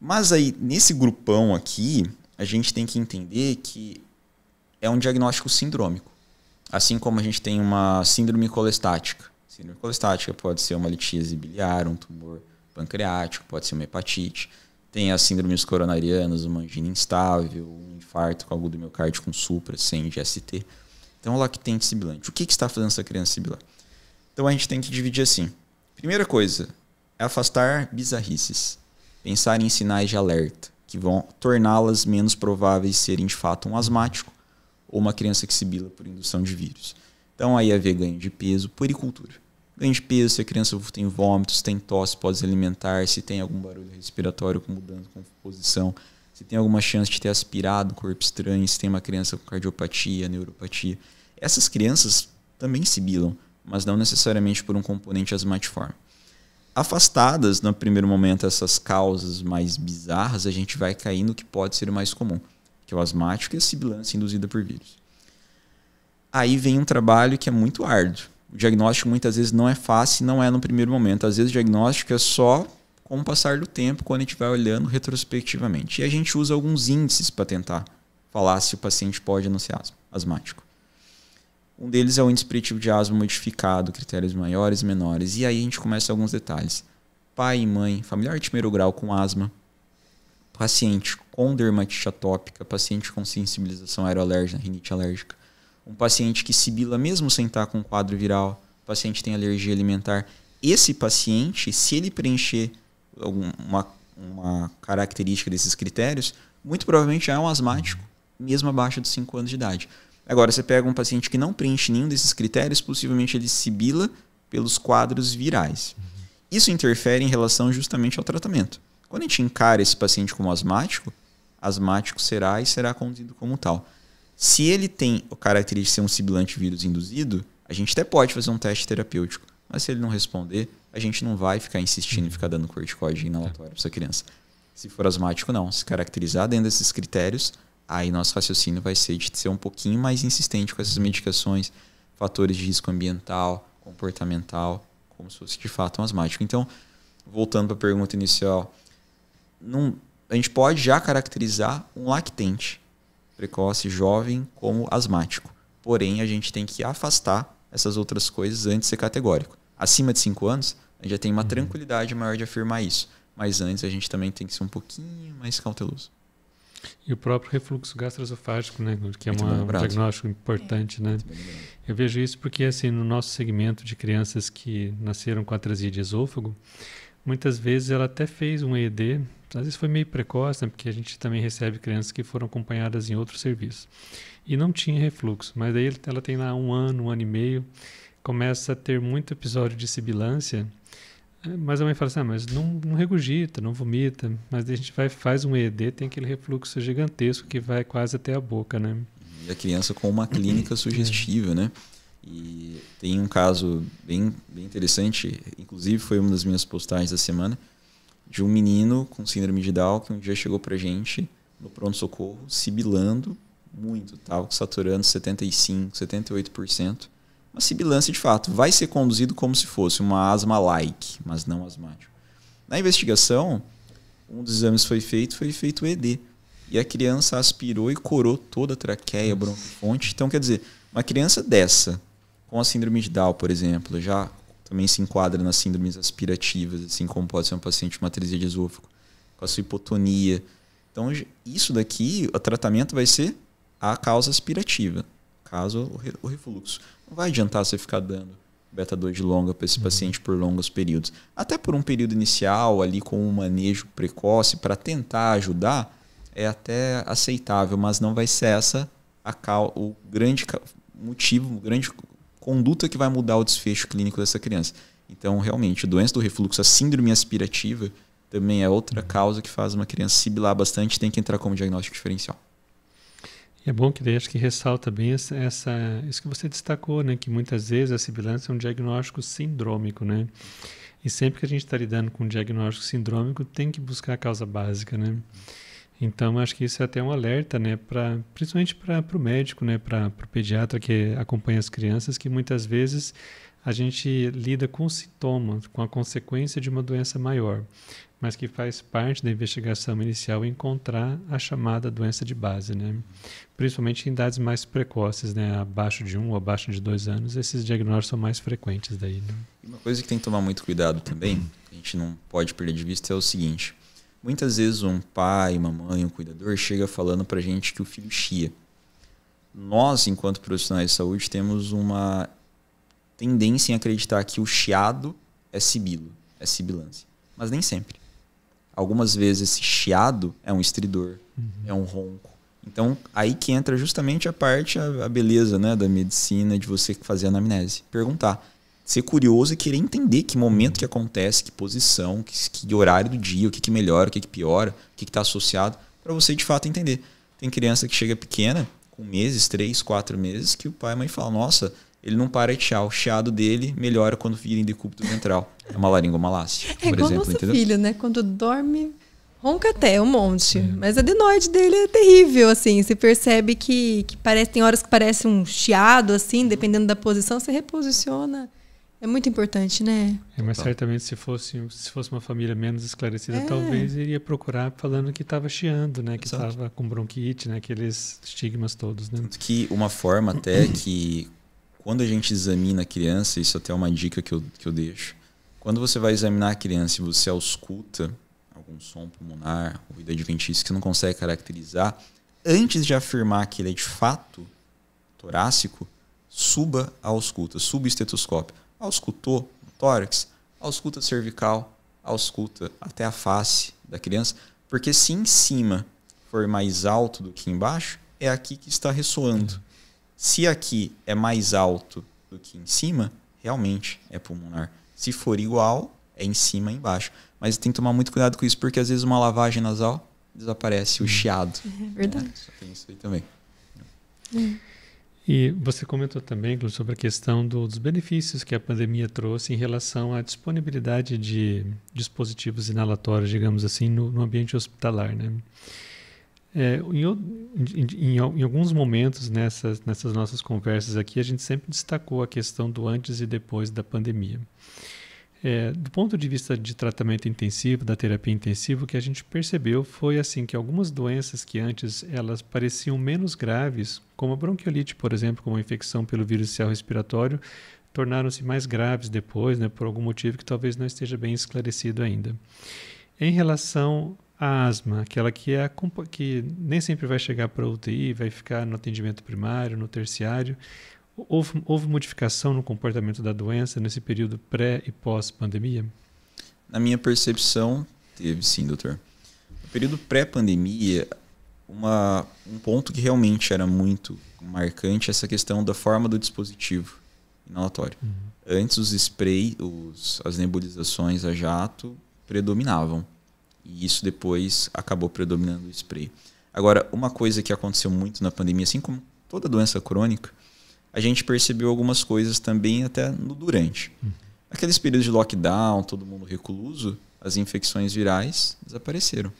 Mas aí, nesse grupão aqui, a gente tem que entender que é um diagnóstico sindrômico. Assim como a gente tem uma síndrome colestática. Síndrome colestática pode ser uma litíase biliar, um tumor pancreático, pode ser uma hepatite. Tem as síndromes coronarianas, uma angina instável, um infarto com agudo miocárdio com supra, sem GST. Então, o lactente sibilante. O que, que está fazendo essa criança sibilar? Então, a gente tem que dividir assim. Primeira coisa é afastar bizarrices pensar em sinais de alerta, que vão torná-las menos prováveis de serem de fato um asmático ou uma criança que sibila por indução de vírus. Então aí haver ganho de peso, puericultura. Ganho de peso se a criança tem vômitos, tem tosse, pode se alimentar, se tem algum barulho respiratório com mudança com posição, se tem alguma chance de ter aspirado corpo estranho, se tem uma criança com cardiopatia, neuropatia. Essas crianças também sibilam, mas não necessariamente por um componente asmatiforme afastadas no primeiro momento essas causas mais bizarras, a gente vai cair no que pode ser o mais comum, que é o asmático e a sibilância induzida por vírus. Aí vem um trabalho que é muito árduo. O diagnóstico muitas vezes não é fácil, não é no primeiro momento. Às vezes o diagnóstico é só com o passar do tempo, quando a gente vai olhando retrospectivamente. E a gente usa alguns índices para tentar falar se o paciente pode anunciar não ser asmático. Um deles é o índice de asma modificado, critérios maiores e menores. E aí a gente começa alguns detalhes. Pai e mãe, familiar de primeiro grau com asma, paciente com dermatite atópica, paciente com sensibilização aeroalérgica, rinite alérgica, um paciente que sibila mesmo sem estar com quadro viral, paciente tem alergia alimentar. Esse paciente, se ele preencher uma, uma característica desses critérios, muito provavelmente já é um asmático, mesmo abaixo dos 5 anos de idade. Agora, você pega um paciente que não preenche nenhum desses critérios, possivelmente ele sibila pelos quadros virais. Uhum. Isso interfere em relação justamente ao tratamento. Quando a gente encara esse paciente como asmático, asmático será e será conduzido como tal. Se ele tem o característica de ser um sibilante vírus induzido, a gente até pode fazer um teste terapêutico, mas se ele não responder, a gente não vai ficar insistindo e uhum. ficar dando corticoide inalatório é. para essa criança. Se for asmático, não. Se caracterizar dentro desses critérios, Aí nosso raciocínio vai ser de ser um pouquinho mais insistente com essas medicações, fatores de risco ambiental, comportamental, como se fosse de fato um asmático. Então, voltando para a pergunta inicial, a gente pode já caracterizar um lactente precoce jovem como asmático. Porém, a gente tem que afastar essas outras coisas antes de ser categórico. Acima de 5 anos, a gente já tem uma uhum. tranquilidade maior de afirmar isso. Mas antes, a gente também tem que ser um pouquinho mais cauteloso. E o próprio refluxo gastroesofágico, né, que é uma, um diagnóstico importante, é. né? Eu vejo isso porque assim, no nosso segmento de crianças que nasceram com atresia de esôfago, muitas vezes ela até fez um ED, às vezes foi meio precoce, né, porque a gente também recebe crianças que foram acompanhadas em outros serviços. E não tinha refluxo, mas aí ela tem lá um ano, um ano e meio, começa a ter muito episódio de sibilância é, mas a mãe fala assim, ah, mas não, não regurgita, não vomita. Mas a gente vai, faz um ED, tem aquele refluxo gigantesco que vai quase até a boca, né? E a criança com uma clínica é. sugestiva, né? E tem um caso bem, bem interessante, inclusive foi uma das minhas postagens da semana, de um menino com síndrome de Down que um dia chegou pra gente no pronto-socorro, sibilando muito, tava saturando 75, 78%. Uma sibilância de fato vai ser conduzido como se fosse uma asma-like, mas não asmático. Na investigação, um dos exames foi feito, foi feito o ED. E a criança aspirou e corou toda a traqueia, bronconte. Então, quer dizer, uma criança dessa, com a síndrome de Down, por exemplo, já também se enquadra nas síndromes aspirativas, assim como pode ser um paciente com matrizia de esôfago, com a sua hipotonia. Então, isso daqui, o tratamento vai ser a causa aspirativa caso o refluxo. Não vai adiantar você ficar dando beta 2 de longa para esse uhum. paciente por longos períodos. Até por um período inicial, ali com um manejo precoce, para tentar ajudar, é até aceitável, mas não vai ser essa a cal o grande motivo, o grande conduta que vai mudar o desfecho clínico dessa criança. Então, realmente, doença do refluxo, a síndrome aspirativa, também é outra uhum. causa que faz uma criança sibilar bastante e tem que entrar como diagnóstico diferencial. E é bom que daí acho que ressalta bem essa, essa, isso que você destacou, né? Que muitas vezes a sibilância é um diagnóstico sindrômico, né? E sempre que a gente está lidando com um diagnóstico sindrômico, tem que buscar a causa básica, né? Então, acho que isso é até um alerta, né, pra, principalmente para o médico, né, para o pediatra que acompanha as crianças, que muitas vezes a gente lida com sintomas, com a consequência de uma doença maior mas que faz parte da investigação inicial encontrar a chamada doença de base, né? Principalmente em idades mais precoces, né? Abaixo de um ou abaixo de dois anos, esses diagnósticos são mais frequentes daí. Né? Uma coisa que tem que tomar muito cuidado também, a gente não pode perder de vista é o seguinte: muitas vezes um pai, uma mãe, um cuidador chega falando para gente que o filho chia. Nós, enquanto profissionais de saúde, temos uma tendência em acreditar que o chiado é sibilo, é sibilância, mas nem sempre. Algumas vezes esse chiado é um estridor, uhum. é um ronco. Então, aí que entra justamente a parte, a, a beleza né, da medicina, de você fazer a anamnese. Perguntar. Ser curioso e querer entender que momento que acontece, que posição, que, que horário do dia, o que, que melhora, o que, que piora, o que está associado, para você de fato entender. Tem criança que chega pequena, com meses, três, quatro meses, que o pai e a mãe falam: nossa, ele não para de chiar, o chiado dele melhora quando vira em decúbito ventral. É uma laringomalácia, é por exemplo, entendeu? filho, né? Quando dorme, ronca até um monte. É. Mas a adenoide dele é terrível, assim. Você percebe que, que parece, tem horas que parece um chiado, assim, uhum. dependendo da posição, você reposiciona. É muito importante, né? É, mas tá. certamente se fosse, se fosse uma família menos esclarecida, é. talvez iria procurar falando que estava chiando, né? Que estava com bronquite, né? Aqueles estigmas todos, né? que uma forma até que quando a gente examina a criança, isso é até é uma dica que eu, que eu deixo, quando você vai examinar a criança e você ausculta algum som pulmonar, ruído adventício que não consegue caracterizar, antes de afirmar que ele é de fato torácico, suba a ausculta, suba o estetoscópio. Auscultou o tórax, ausculta cervical, ausculta até a face da criança, porque se em cima for mais alto do que embaixo, é aqui que está ressoando. Se aqui é mais alto do que em cima, realmente é pulmonar. Se for igual, é em cima e embaixo. Mas tem que tomar muito cuidado com isso, porque às vezes uma lavagem nasal desaparece o uhum. chiado. É verdade. É, só tem isso aí também. E você comentou também sobre a questão dos benefícios que a pandemia trouxe em relação à disponibilidade de dispositivos inalatórios, digamos assim, no, no ambiente hospitalar, né? É, em, em, em, alguns momentos nessas, nessas nossas conversas aqui, a gente sempre destacou a questão do antes e depois da pandemia. É, do ponto de vista de tratamento intensivo, da terapia intensiva, o que a gente percebeu foi assim que algumas doenças que antes elas pareciam menos graves, como a bronquiolite, por exemplo, como a infecção pelo vírus céu respiratório, tornaram-se mais graves depois, né, por algum motivo que talvez não esteja bem esclarecido ainda. Em relação a asma, aquela que, é a, que nem sempre vai chegar para UTI, vai ficar no atendimento primário, no terciário. Houve, houve modificação no comportamento da doença nesse período pré e pós-pandemia? Na minha percepção, teve sim, doutor. No período pré-pandemia, um ponto que realmente era muito marcante é essa questão da forma do dispositivo inalatório. Uhum. Antes, os spray, os, as nebulizações a jato predominavam e isso depois acabou predominando o spray. Agora, uma coisa que aconteceu muito na pandemia, assim como toda doença crônica, a gente percebeu algumas coisas também até no durante. Uhum. Aqueles períodos de lockdown, todo mundo recluso, as infecções virais desapareceram.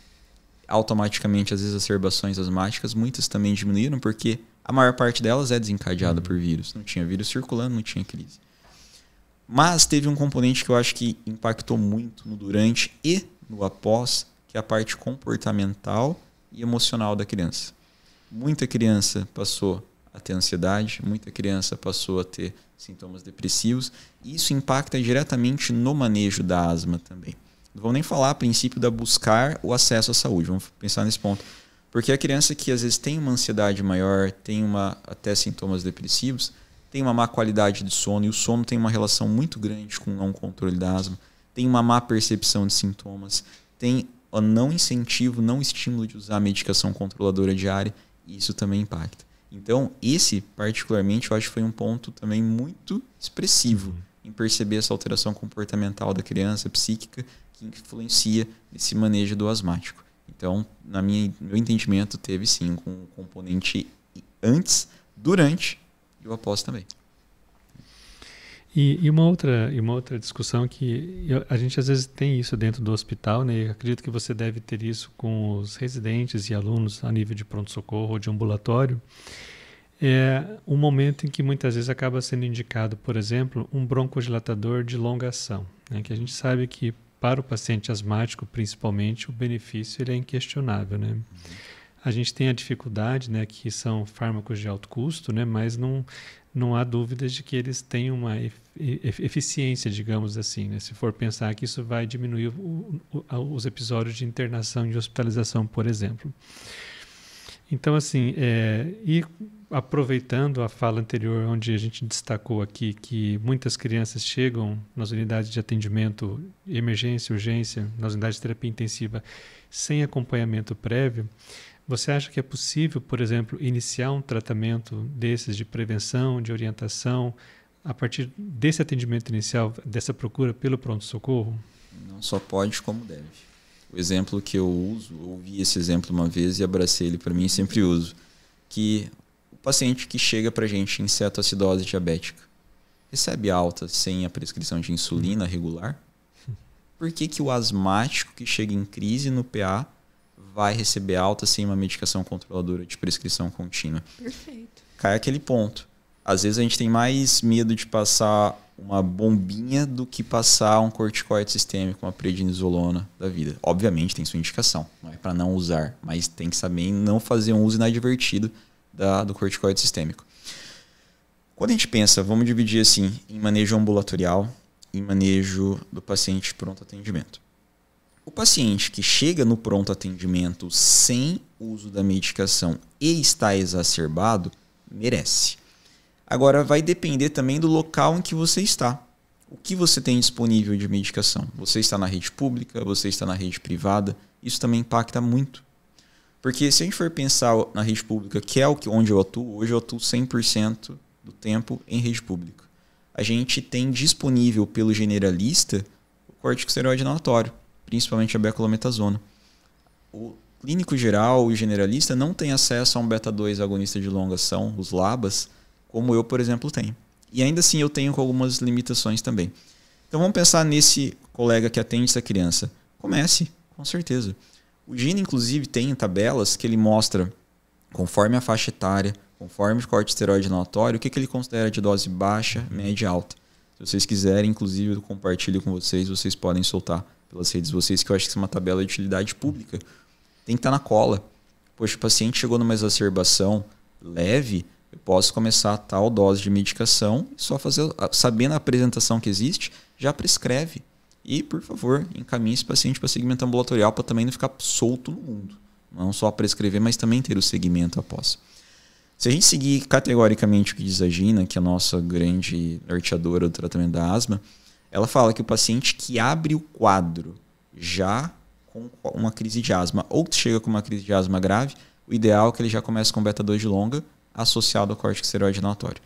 Automaticamente as exacerbações asmáticas, muitas também diminuíram, porque a maior parte delas é desencadeada uhum. por vírus. Não tinha vírus circulando, não tinha crise. Mas teve um componente que eu acho que impactou muito no durante e no após, que é a parte comportamental e emocional da criança. Muita criança passou a ter ansiedade, muita criança passou a ter sintomas depressivos. Isso impacta diretamente no manejo da asma também. Não vou nem falar a princípio da buscar o acesso à saúde, vamos pensar nesse ponto. Porque a criança que às vezes tem uma ansiedade maior, tem uma até sintomas depressivos, tem uma má qualidade de sono e o sono tem uma relação muito grande com o não controle da asma tem uma má percepção de sintomas, tem o não incentivo, não estímulo de usar a medicação controladora diária, e isso também impacta. Então, esse, particularmente, eu acho que foi um ponto também muito expressivo em perceber essa alteração comportamental da criança psíquica que influencia esse manejo do asmático. Então, na minha meu entendimento, teve sim um componente antes, durante e o após também. E, e, uma outra e uma outra discussão que eu, a gente às vezes tem isso dentro do hospital, né? Eu acredito que você deve ter isso com os residentes e alunos a nível de pronto socorro ou de ambulatório. É um momento em que muitas vezes acaba sendo indicado, por exemplo, um broncodilatador de longa ação, né? que a gente sabe que para o paciente asmático, principalmente, o benefício ele é inquestionável, né? Uhum. A gente tem a dificuldade, né, que são fármacos de alto custo, né, mas não não há dúvidas de que eles têm uma eficiência, digamos assim. Né? Se for pensar que isso vai diminuir o, o, os episódios de internação e de hospitalização, por exemplo. Então, assim, é, e aproveitando a fala anterior, onde a gente destacou aqui que muitas crianças chegam nas unidades de atendimento, emergência, urgência, nas unidades de terapia intensiva, sem acompanhamento prévio, você acha que é possível, por exemplo, iniciar um tratamento desses de prevenção, de orientação, a partir desse atendimento inicial, dessa procura pelo pronto-socorro? Não só pode, como deve. O exemplo que eu uso, ouvi esse exemplo uma vez e abracei ele para mim e sempre uso, que o paciente que chega para a gente em cetoacidose diabética recebe alta sem a prescrição de insulina regular? Hum. Por que, que o asmático que chega em crise no PA vai receber alta sem uma medicação controladora de prescrição contínua. Perfeito. Cai aquele ponto. Às vezes a gente tem mais medo de passar uma bombinha do que passar um corticoide sistêmico, uma prednisolona da vida. Obviamente tem sua indicação, não é para não usar, mas tem que saber não fazer um uso inadvertido da, do corticoide sistêmico. Quando a gente pensa, vamos dividir assim em manejo ambulatorial e manejo do paciente pronto atendimento. O paciente que chega no pronto atendimento sem uso da medicação e está exacerbado, merece. Agora, vai depender também do local em que você está. O que você tem disponível de medicação? Você está na rede pública? Você está na rede privada? Isso também impacta muito. Porque se a gente for pensar na rede pública, que é onde eu atuo, hoje eu atuo 100% do tempo em rede pública. A gente tem disponível pelo generalista o corticosteroide inalatório principalmente a beclometasona. O clínico geral e generalista não tem acesso a um beta-2 agonista de longa ação, os LABAs, como eu, por exemplo, tenho. E ainda assim eu tenho algumas limitações também. Então vamos pensar nesse colega que atende essa criança. Comece, com certeza. O Gino, inclusive, tem tabelas que ele mostra, conforme a faixa etária, conforme o corte esteroide notório, o que, que ele considera de dose baixa, média e alta. Se vocês quiserem, inclusive, eu compartilho com vocês, vocês podem soltar pelas redes de vocês, que eu acho que isso é uma tabela de utilidade pública. Tem que estar tá na cola. Poxa, o paciente chegou numa exacerbação leve, eu posso começar a tal dose de medicação, só fazer, sabendo a apresentação que existe, já prescreve. E, por favor, encaminhe esse paciente para segmento ambulatorial para também não ficar solto no mundo. Não só prescrever, mas também ter o segmento após. Se a gente seguir categoricamente o que diz a Gina, que é a nossa grande norteadora do tratamento da asma, ela fala que o paciente que abre o quadro já com uma crise de asma ou que chega com uma crise de asma grave, o ideal é que ele já comece com beta 2 de longa associado ao corticosteroide inalatório.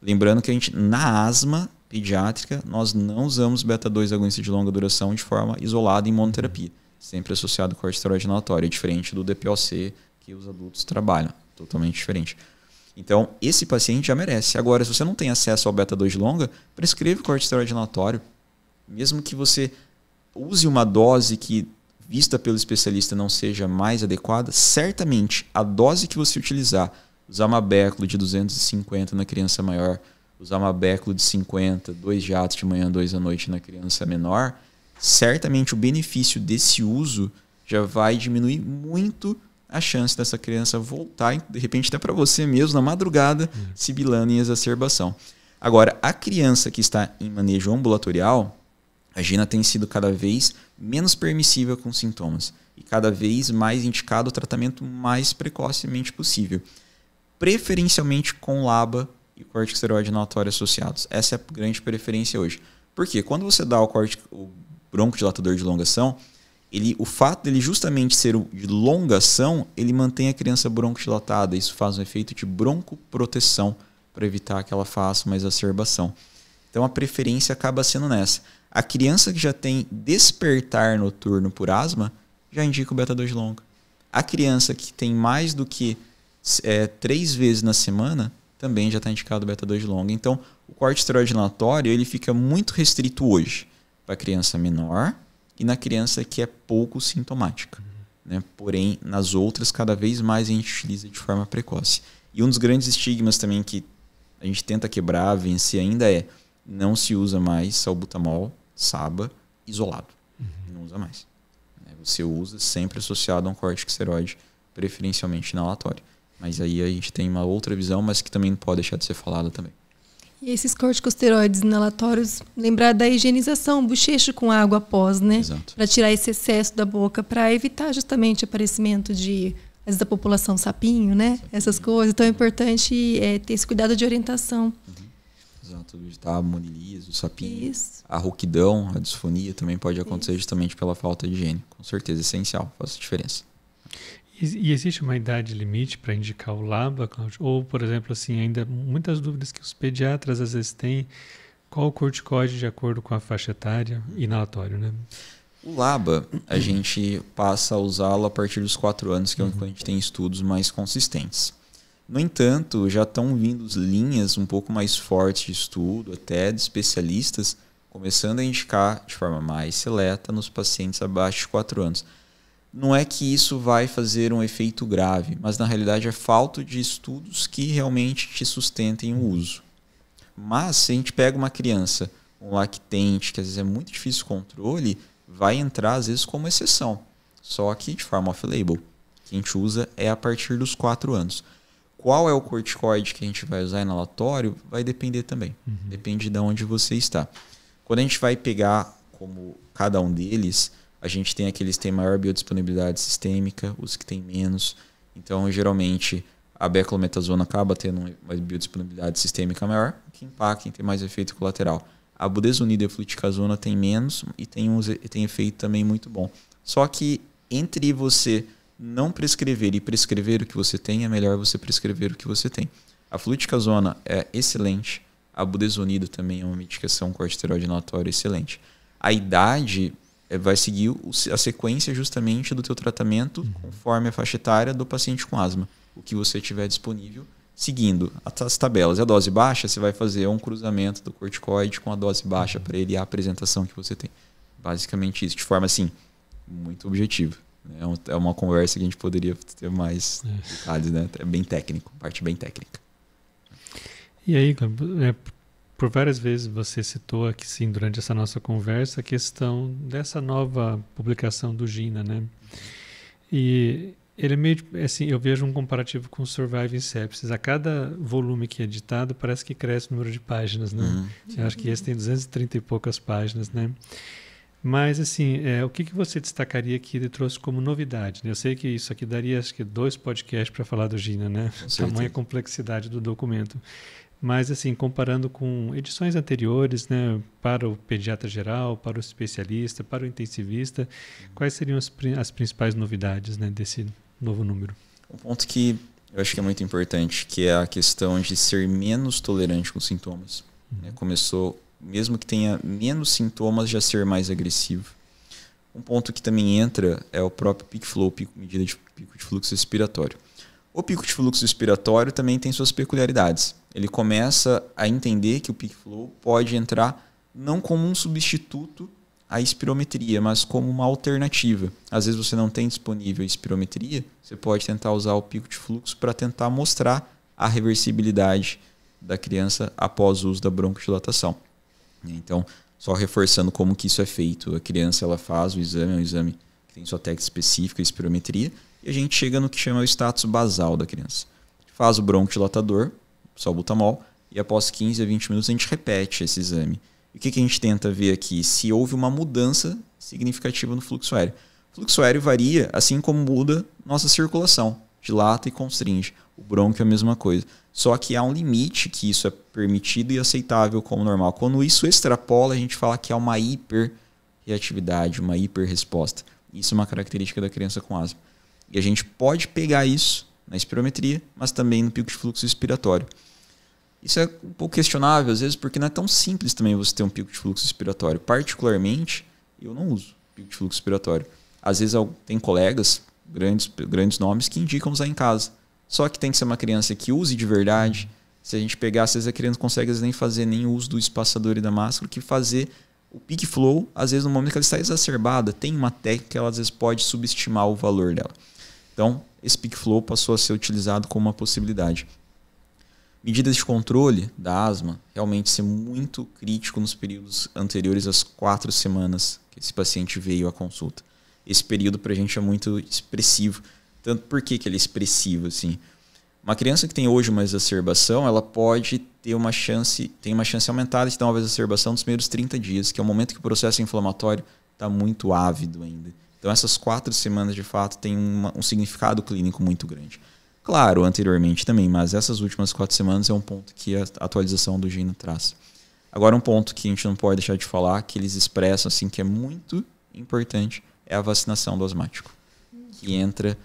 Lembrando que a gente, na asma pediátrica, nós não usamos beta 2 agonista de longa duração de forma isolada em monoterapia, sempre associado ao corticosteroide inalatório, é diferente do DPOC que os adultos trabalham, totalmente diferente. Então, esse paciente já merece. Agora, se você não tem acesso ao beta-2 longa, prescreve corticosteroide inalatório. Mesmo que você use uma dose que, vista pelo especialista, não seja mais adequada, certamente a dose que você utilizar, usar uma Beclo de 250 na criança maior, usar uma Beclo de 50, dois jatos de manhã, dois à noite na criança menor, certamente o benefício desse uso já vai diminuir muito a chance dessa criança voltar, de repente até para você mesmo, na madrugada, uhum. sibilando em exacerbação. Agora, a criança que está em manejo ambulatorial, a Gina tem sido cada vez menos permissiva com sintomas e cada vez mais indicado o tratamento mais precocemente possível, preferencialmente com LABA e corticosteroide inalatório associados. Essa é a grande preferência hoje. Porque quando você dá o, corte, o broncodilatador de longa ação, ele, o fato dele justamente ser de longa ação, ele mantém a criança dilatada Isso faz um efeito de broncoproteção para evitar que ela faça uma exacerbação. Então a preferência acaba sendo nessa. A criança que já tem despertar noturno por asma já indica o beta 2 longa. A criança que tem mais do que é, três vezes na semana também já está indicado o beta 2 longa. Então o corte esteroidinatório ele fica muito restrito hoje para criança menor e na criança que é pouco sintomática. Uhum. Né? Porém, nas outras, cada vez mais a gente utiliza de forma precoce. E um dos grandes estigmas também que a gente tenta quebrar, vencer ainda é não se usa mais salbutamol, saba, isolado. Uhum. Não usa mais. Né? Você usa sempre associado a um corticosteroide, preferencialmente inalatório. Mas aí a gente tem uma outra visão, mas que também não pode deixar de ser falada também. E esses corticosteroides inalatórios, lembrar da higienização, bochecho com água após, né? Para tirar esse excesso da boca, para evitar justamente o aparecimento de, às vezes, da população sapinho, né? Sapinho. Essas coisas. Então é importante é, ter esse cuidado de orientação. Uhum. Exato, evitar a monilias, o sapinho. Isso. A rouquidão, a disfonia também pode acontecer Isso. justamente pela falta de higiene. Com certeza, é essencial, faz diferença. E, existe uma idade limite para indicar o LABA, ou por exemplo, assim, ainda muitas dúvidas que os pediatras às vezes têm, qual o corticoide de acordo com a faixa etária inalatório, né? O LABA, a gente passa a usá-lo a partir dos 4 anos, que é uhum. onde a gente tem estudos mais consistentes. No entanto, já estão vindo linhas um pouco mais fortes de estudo, até de especialistas, começando a indicar de forma mais seleta nos pacientes abaixo de 4 anos não é que isso vai fazer um efeito grave, mas na realidade é falta de estudos que realmente te sustentem o uso. Mas se a gente pega uma criança, um lactente, que às vezes é muito difícil o controle, vai entrar às vezes como exceção. Só que de forma off-label. Que a gente usa é a partir dos 4 anos. Qual é o corticoide que a gente vai usar inalatório vai depender também. Uhum. Depende de onde você está. Quando a gente vai pegar como cada um deles, a gente tem aqueles que têm maior biodisponibilidade sistêmica, os que têm menos. Então, geralmente, a beclometasona acaba tendo uma biodisponibilidade sistêmica maior, que impacta em ter mais efeito colateral. A budesonida e a fluticasona tem menos e tem, um, tem efeito também muito bom. Só que entre você não prescrever e prescrever o que você tem, é melhor você prescrever o que você tem. A fluticasona é excelente, a budesonida também é uma medicação corticosteroide excelente. A idade é, vai seguir a sequência justamente do teu tratamento uhum. conforme a faixa etária do paciente com asma, o que você tiver disponível, seguindo as tabelas. E a dose baixa, você vai fazer um cruzamento do corticoide com a dose baixa uhum. para ele a apresentação que você tem. Basicamente isso, de forma assim, muito objetiva. Né? É, é uma conversa que a gente poderia ter mais é. detalhes, né? É bem técnico, parte bem técnica. E aí, é, por várias vezes você citou aqui, sim, durante essa nossa conversa, a questão dessa nova publicação do Gina, né? E ele é meio, é assim, eu vejo um comparativo com Surviving Sepsis. A cada volume que é editado, parece que cresce o número de páginas, né? Uhum. Eu acho que esse tem 230 e poucas páginas, né? Mas, assim, é, o que, que você destacaria que ele trouxe como novidade? Né? Eu sei que isso aqui daria, acho que, dois podcasts para falar do Gina, né? Tamanha complexidade do documento. Mas, assim, comparando com edições anteriores, né, para o pediatra geral, para o especialista, para o intensivista, quais seriam as, as principais novidades né, desse novo número? Um ponto que eu acho que é muito importante, que é a questão de ser menos tolerante com sintomas. Né? Uhum. Começou, mesmo que tenha menos sintomas, já ser mais agressivo. Um ponto que também entra é o próprio peak flow, pico, medida de pico de fluxo respiratório. O pico de fluxo respiratório também tem suas peculiaridades ele começa a entender que o peak flow pode entrar não como um substituto à espirometria, mas como uma alternativa. Às vezes você não tem disponível a espirometria, você pode tentar usar o pico de fluxo para tentar mostrar a reversibilidade da criança após o uso da broncodilatação. Então, só reforçando como que isso é feito. A criança ela faz o exame, é um exame que tem sua técnica específica, espirometria, e a gente chega no que chama o status basal da criança. Faz o broncodilatador, só butamol, e após 15 a 20 minutos a gente repete esse exame. E o que, que a gente tenta ver aqui? Se houve uma mudança significativa no fluxo aéreo. O fluxo aéreo varia, assim como muda nossa circulação, dilata e constringe. O bronco é a mesma coisa. Só que há um limite que isso é permitido e aceitável como normal. Quando isso extrapola, a gente fala que há uma hiperreatividade, uma hiperresposta. Isso é uma característica da criança com asma. E a gente pode pegar isso na espirometria, mas também no pico de fluxo respiratório. Isso é um pouco questionável, às vezes, porque não é tão simples também você ter um pico de fluxo respiratório. Particularmente, eu não uso pico de fluxo respiratório. Às vezes, tem colegas, grandes, grandes nomes, que indicam usar em casa. Só que tem que ser uma criança que use de verdade. Se a gente pegar, às vezes a criança consegue nem fazer nem uso do espaçador e da máscara, que fazer o peak flow, às vezes no momento que ela está exacerbada, tem uma técnica que ela às vezes pode subestimar o valor dela. Então, esse peak flow passou a ser utilizado como uma possibilidade medidas de controle da asma realmente ser muito crítico nos períodos anteriores às quatro semanas que esse paciente veio à consulta. Esse período para a gente é muito expressivo. Tanto por que, ele é expressivo assim? Uma criança que tem hoje uma exacerbação, ela pode ter uma chance, tem uma chance aumentada de ter uma exacerbação nos primeiros 30 dias, que é o momento que o processo inflamatório está muito ávido ainda. Então essas quatro semanas de fato têm uma, um significado clínico muito grande. Claro, anteriormente também, mas essas últimas quatro semanas é um ponto que a atualização do Gino traz. Agora, um ponto que a gente não pode deixar de falar, que eles expressam assim que é muito importante, é a vacinação do asmático. Que entra,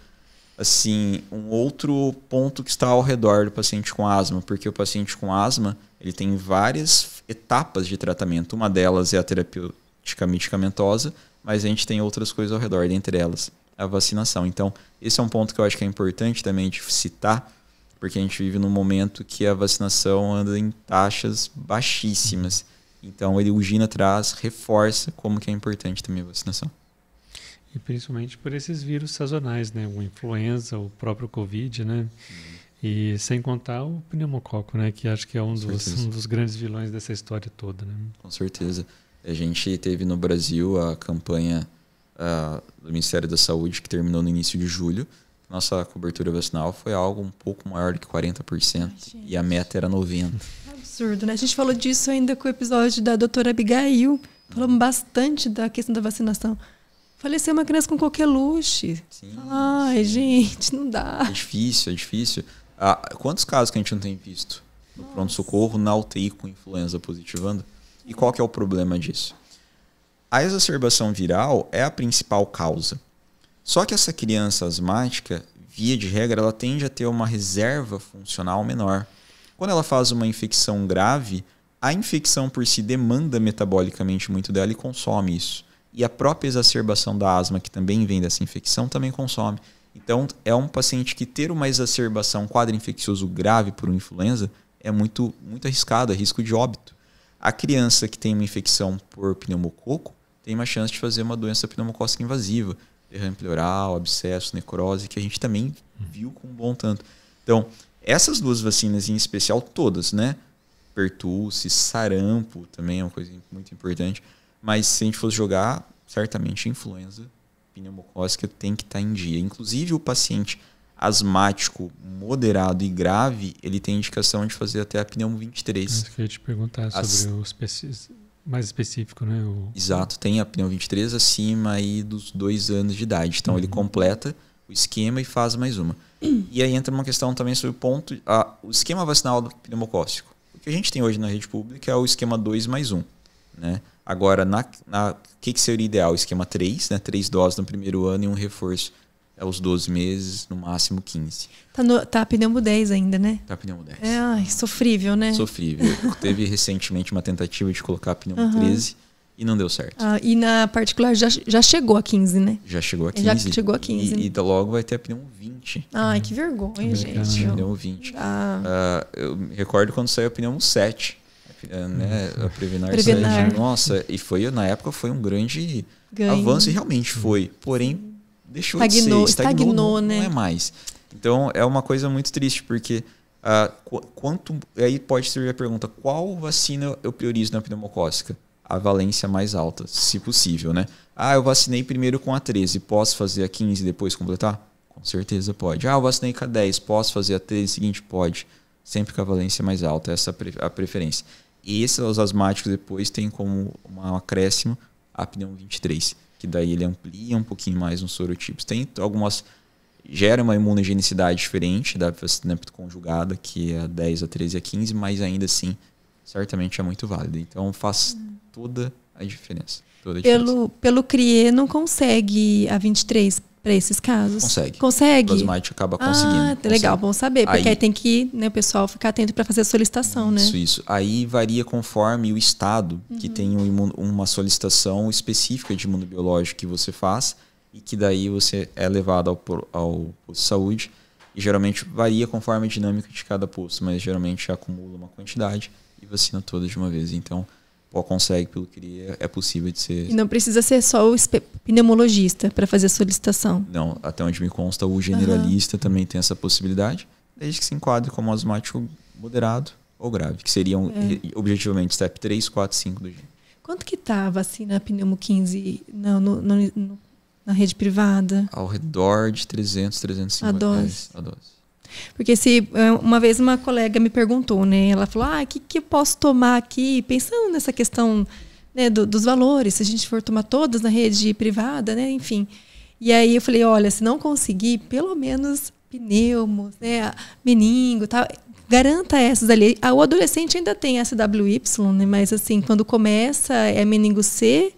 assim, um outro ponto que está ao redor do paciente com asma, porque o paciente com asma, ele tem várias etapas de tratamento. Uma delas é a terapêutica medicamentosa, mas a gente tem outras coisas ao redor, dentre elas a vacinação. Então, esse é um ponto que eu acho que é importante também de citar, porque a gente vive num momento que a vacinação anda em taxas baixíssimas. Então, ele, o Gina traz, reforça como que é importante também a vacinação. E principalmente por esses vírus sazonais, né? O influenza, o próprio Covid, né? E sem contar o pneumococo, né? Que acho que é um dos, um dos grandes vilões dessa história toda, né? Com certeza. A gente teve no Brasil a campanha do Ministério da Saúde, que terminou no início de julho, nossa cobertura vacinal foi algo um pouco maior que 40% Ai, e a meta era 90%. absurdo, né? A gente falou disso ainda com o episódio da doutora Abigail. Falamos bastante da questão da vacinação. Falecer uma criança com qualquer luxo. Sim, Ai, sim. gente, não dá. É difícil, é difícil. Ah, quantos casos que a gente não tem visto? No pronto-socorro, na UTI com influenza positivando? E qual que é o problema disso? A exacerbação viral é a principal causa. Só que essa criança asmática, via de regra, ela tende a ter uma reserva funcional menor. Quando ela faz uma infecção grave, a infecção por si demanda metabolicamente muito dela e consome isso. E a própria exacerbação da asma, que também vem dessa infecção, também consome. Então, é um paciente que ter uma exacerbação, um quadro infeccioso grave por uma influenza, é muito, muito arriscado, é risco de óbito. A criança que tem uma infecção por pneumococo, tem uma chance de fazer uma doença pneumocócica invasiva, derrame pleural, abscesso, necrose, que a gente também viu com um bom tanto. Então, essas duas vacinas em especial, todas, né? Pertussis, sarampo também é uma coisa muito importante. Mas se a gente fosse jogar, certamente influenza pneumocócica tem que estar tá em dia. Inclusive o paciente asmático moderado e grave, ele tem indicação de fazer até a pneumo 23. Isso eu queria te perguntar sobre os os mais específico, né? O... Exato, tem a pneu 23 acima aí dos dois anos de idade. Então uhum. ele completa o esquema e faz mais uma. Uhum. E aí entra uma questão também sobre o ponto, a, o esquema vacinal do pneumocócico. O que a gente tem hoje na rede pública é o esquema 2 mais 1. Né? Agora, na, na que, que seria ideal? O esquema 3, né? Três doses no primeiro ano e um reforço é os 12 meses, no máximo 15. Tá, no, tá pneumodez ainda, né? Tá pneumodez. É, ai, sofrível, né? Sofrível. Teve recentemente uma tentativa de colocar pneu uhum. 13 e não deu certo. Ah, e na particular já, já chegou a 15, né? Já chegou a 15. Já chegou a 15. E, né? e logo vai ter a pneu 20. Ai, uhum. que vergonha, hum, gente. Pneu 20. Ah. Uh, eu me recordo quando saiu a pneu 7. Eh, né, a Prevenar, Prevenar. nossa, e foi na época foi um grande Ganho. avanço e realmente foi. Porém, deixou estagnou, de ser, estagnou, estagnou não, né? não é mais. Então é uma coisa muito triste, porque ah, quanto. Aí pode ser a pergunta: qual vacina eu priorizo na pneumocócica? A valência mais alta, se possível, né? Ah, eu vacinei primeiro com a 13, posso fazer a 15 e depois completar? Com certeza pode. Ah, eu vacinei com a 10, posso fazer a 13 seguinte? Pode. Sempre com a valência mais alta, essa é a preferência. E esses os asmáticos depois têm como um acréscimo a pneu 23 que daí ele amplia um pouquinho mais nos sorotipos. Tem algumas. Gera uma imunogenicidade diferente da vacina conjugada, que é a 10, a 13, a 15, mas ainda assim, certamente é muito válida. Então faz hum. toda a diferença. Toda a diferença. Pelo, pelo CRIE não consegue a 23 para esses casos? Consegue. Consegue? O Plasmite acaba conseguindo. Ah, consegue. legal, bom saber. Porque aí, aí, tem que né, o pessoal ficar atento para fazer a solicitação, isso, né? Isso, isso. Aí varia conforme o estado uhum. que tem um, uma solicitação específica de imunobiológico que você faz e que daí você é levado ao, ao posto de saúde. E geralmente varia conforme a dinâmica de cada posto, mas geralmente acumula uma quantidade e vacina toda de uma vez. Então, ou consegue pelo que é, é possível de ser. E não precisa ser só o pneumologista para fazer a solicitação. Não, até onde me consta, o generalista uhum. também tem essa possibilidade, desde que se enquadre como asmático moderado ou grave, que seriam é. objetivamente step 3, 4, 5 do dia Quanto que tá a vacina pneumo 15 não, no, no, no, na rede privada? Ao redor de 300, 350 a dose. Reais, é, a dose. Porque se é, uma vez uma colega me perguntou, né? Ela falou: "Ah, o que, que eu posso tomar aqui?" Pensando nessa questão né, do, dos valores, se a gente for tomar todas na rede privada, né? Enfim. E aí eu falei: "Olha, se não conseguir, pelo menos pneumos, né? Meningo, tal. Garanta essas ali. Ah, o adolescente ainda tem SWY, né? Mas assim, quando começa é meningo C."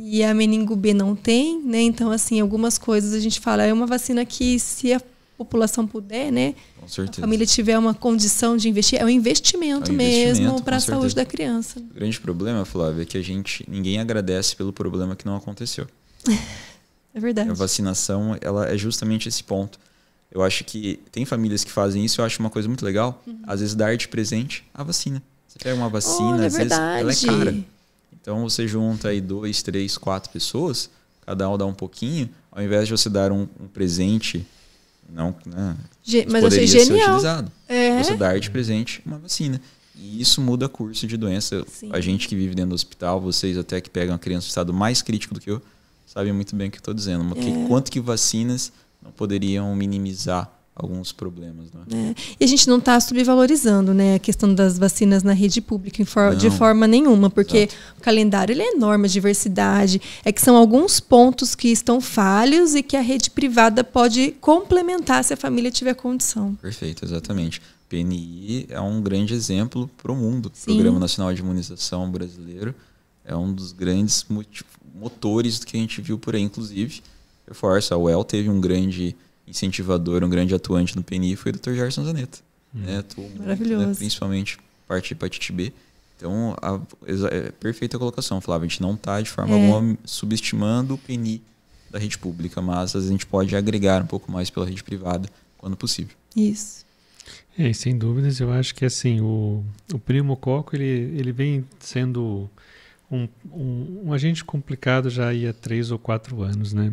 E a meningo B não tem, né? Então, assim, algumas coisas a gente fala, é uma vacina que se população puder, né? Com certeza. A família tiver uma condição de investir, é um investimento, é um investimento mesmo para a saúde da criança. O grande problema, Flávia, é que a gente ninguém agradece pelo problema que não aconteceu. é verdade. A vacinação, ela é justamente esse ponto. Eu acho que tem famílias que fazem isso, eu acho uma coisa muito legal. Uhum. Às vezes dar de presente a vacina. Você pega uma é vacina, Oh, às é vezes ela é cara. Então você junta aí dois, três, quatro pessoas, cada um dá um pouquinho, ao invés de você dar um, um presente não né, mas poderia achei genial. ser utilizado. É. Você dá de presente uma vacina. E isso muda o curso de doença. Sim. A gente que vive dentro do hospital, vocês até que pegam a criança em estado mais crítico do que eu, sabem muito bem o que eu estou dizendo. Porque é. quanto que vacinas não poderiam minimizar alguns problemas. Né? É. E a gente não está subvalorizando né, a questão das vacinas na rede pública for não. de forma nenhuma, porque Exato. o calendário ele é enorme, a diversidade. É que são alguns pontos que estão falhos e que a rede privada pode complementar se a família tiver condição. Perfeito, exatamente. PNI é um grande exemplo para o mundo. Sim. Programa Nacional de Imunização Brasileiro é um dos grandes motores que a gente viu por aí, inclusive. Reforça, a UEL teve um grande incentivador, um grande atuante no PNI foi o Dr. Gerson Zanetta. Hum. Né? Atuou Maravilhoso. Muito, né? Principalmente parte de hepatite B. Então, a, é perfeita a colocação, Flávio. A gente não está, de forma é. alguma, subestimando o PNI da rede pública, mas a gente pode agregar um pouco mais pela rede privada quando possível. Isso. É, sem dúvidas, eu acho que assim, o, o coco ele, ele vem sendo um, um, um agente complicado já há três ou quatro anos, né?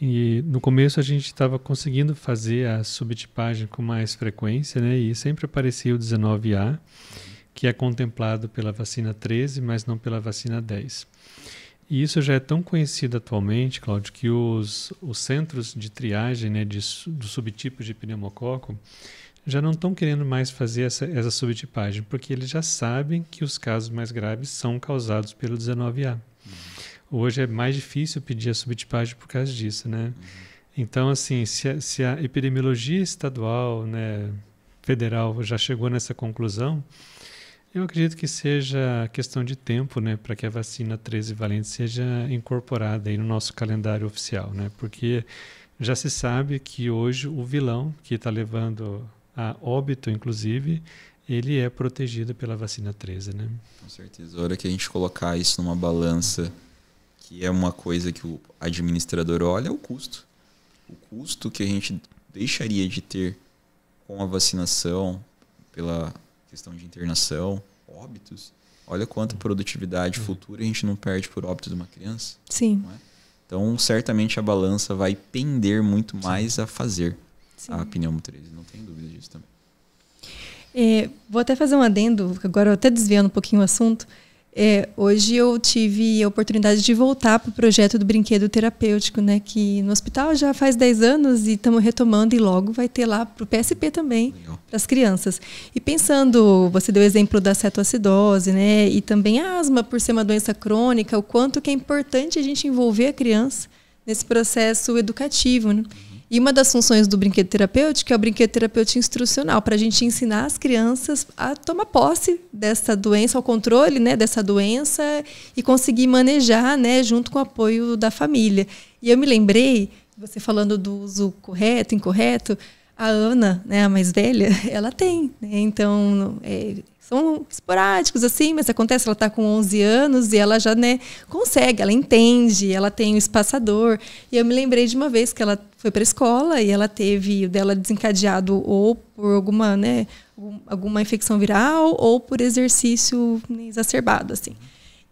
E no começo a gente estava conseguindo fazer a subtipagem com mais frequência, né? E sempre aparecia o 19A, que é contemplado pela vacina 13, mas não pela vacina 10. E isso já é tão conhecido atualmente, Cláudio, que os, os centros de triagem né, de, do subtipo de pneumococo já não estão querendo mais fazer essa, essa subtipagem, porque eles já sabem que os casos mais graves são causados pelo 19A. Uhum. Hoje é mais difícil pedir a subtipagem por causa disso, né? Uhum. Então, assim, se a, se a, epidemiologia estadual, né, federal, já chegou nessa conclusão, eu acredito que seja questão de tempo, né, para que a vacina 13 valente seja incorporada aí no nosso calendário oficial, né? Porque já se sabe que hoje o vilão que está levando a óbito, inclusive, ele é protegido pela vacina 13, né? Com certeza. A hora que a gente colocar isso numa balança que é uma coisa que o administrador olha, é o custo. O custo que a gente deixaria de ter com a vacinação, pela questão de internação, óbitos. Olha quanta produtividade uhum. futura a gente não perde por óbito de uma criança. Sim. É? Então, certamente a balança vai pender muito mais Sim. a fazer Sim. a pneumo 13, não tem dúvida disso também. É, vou até fazer um adendo, agora até desviando um pouquinho o assunto. É, hoje eu tive a oportunidade de voltar para o projeto do brinquedo terapêutico, né? Que no hospital já faz 10 anos e estamos retomando e logo vai ter lá para o PSP também, para as crianças. E pensando, você deu o exemplo da cetoacidose, né? E também a asma, por ser uma doença crônica, o quanto que é importante a gente envolver a criança nesse processo educativo, né? Uhum. E uma das funções do brinquedo terapêutico é o brinquedo terapêutico instrucional, para a gente ensinar as crianças a tomar posse dessa doença, ao controle né, dessa doença e conseguir manejar né, junto com o apoio da família. E eu me lembrei, você falando do uso correto, incorreto, a Ana, né, a mais velha, ela tem. Né? Então, é, são esporádicos assim, mas acontece, ela está com 11 anos e ela já, né, consegue, ela entende, ela tem o espaçador. E eu me lembrei de uma vez que ela foi para a escola e ela teve o dela desencadeado ou por alguma, né, alguma infecção viral ou por exercício né, exacerbado assim.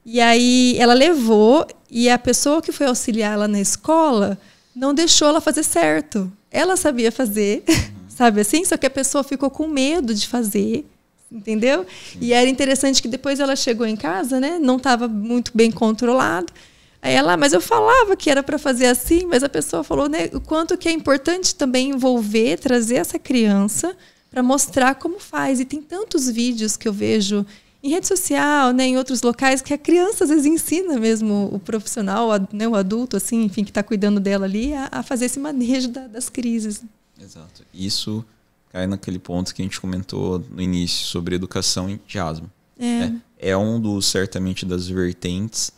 E aí ela levou e a pessoa que foi auxiliar ela na escola não deixou ela fazer certo. Ela sabia fazer, uhum. sabe assim? Só que a pessoa ficou com medo de fazer, entendeu? E era interessante que depois ela chegou em casa, né? Não estava muito bem controlado. Aí ela, mas eu falava que era para fazer assim, mas a pessoa falou, né? O quanto que é importante também envolver, trazer essa criança para mostrar como faz. E tem tantos vídeos que eu vejo em rede social, né, em outros locais, que a criança às vezes ensina mesmo o profissional, né, o adulto, assim, enfim, que está cuidando dela ali, a, a fazer esse manejo da, das crises. Exato. Isso cai naquele ponto que a gente comentou no início sobre educação e asma. É. Né? é um dos, certamente, das vertentes,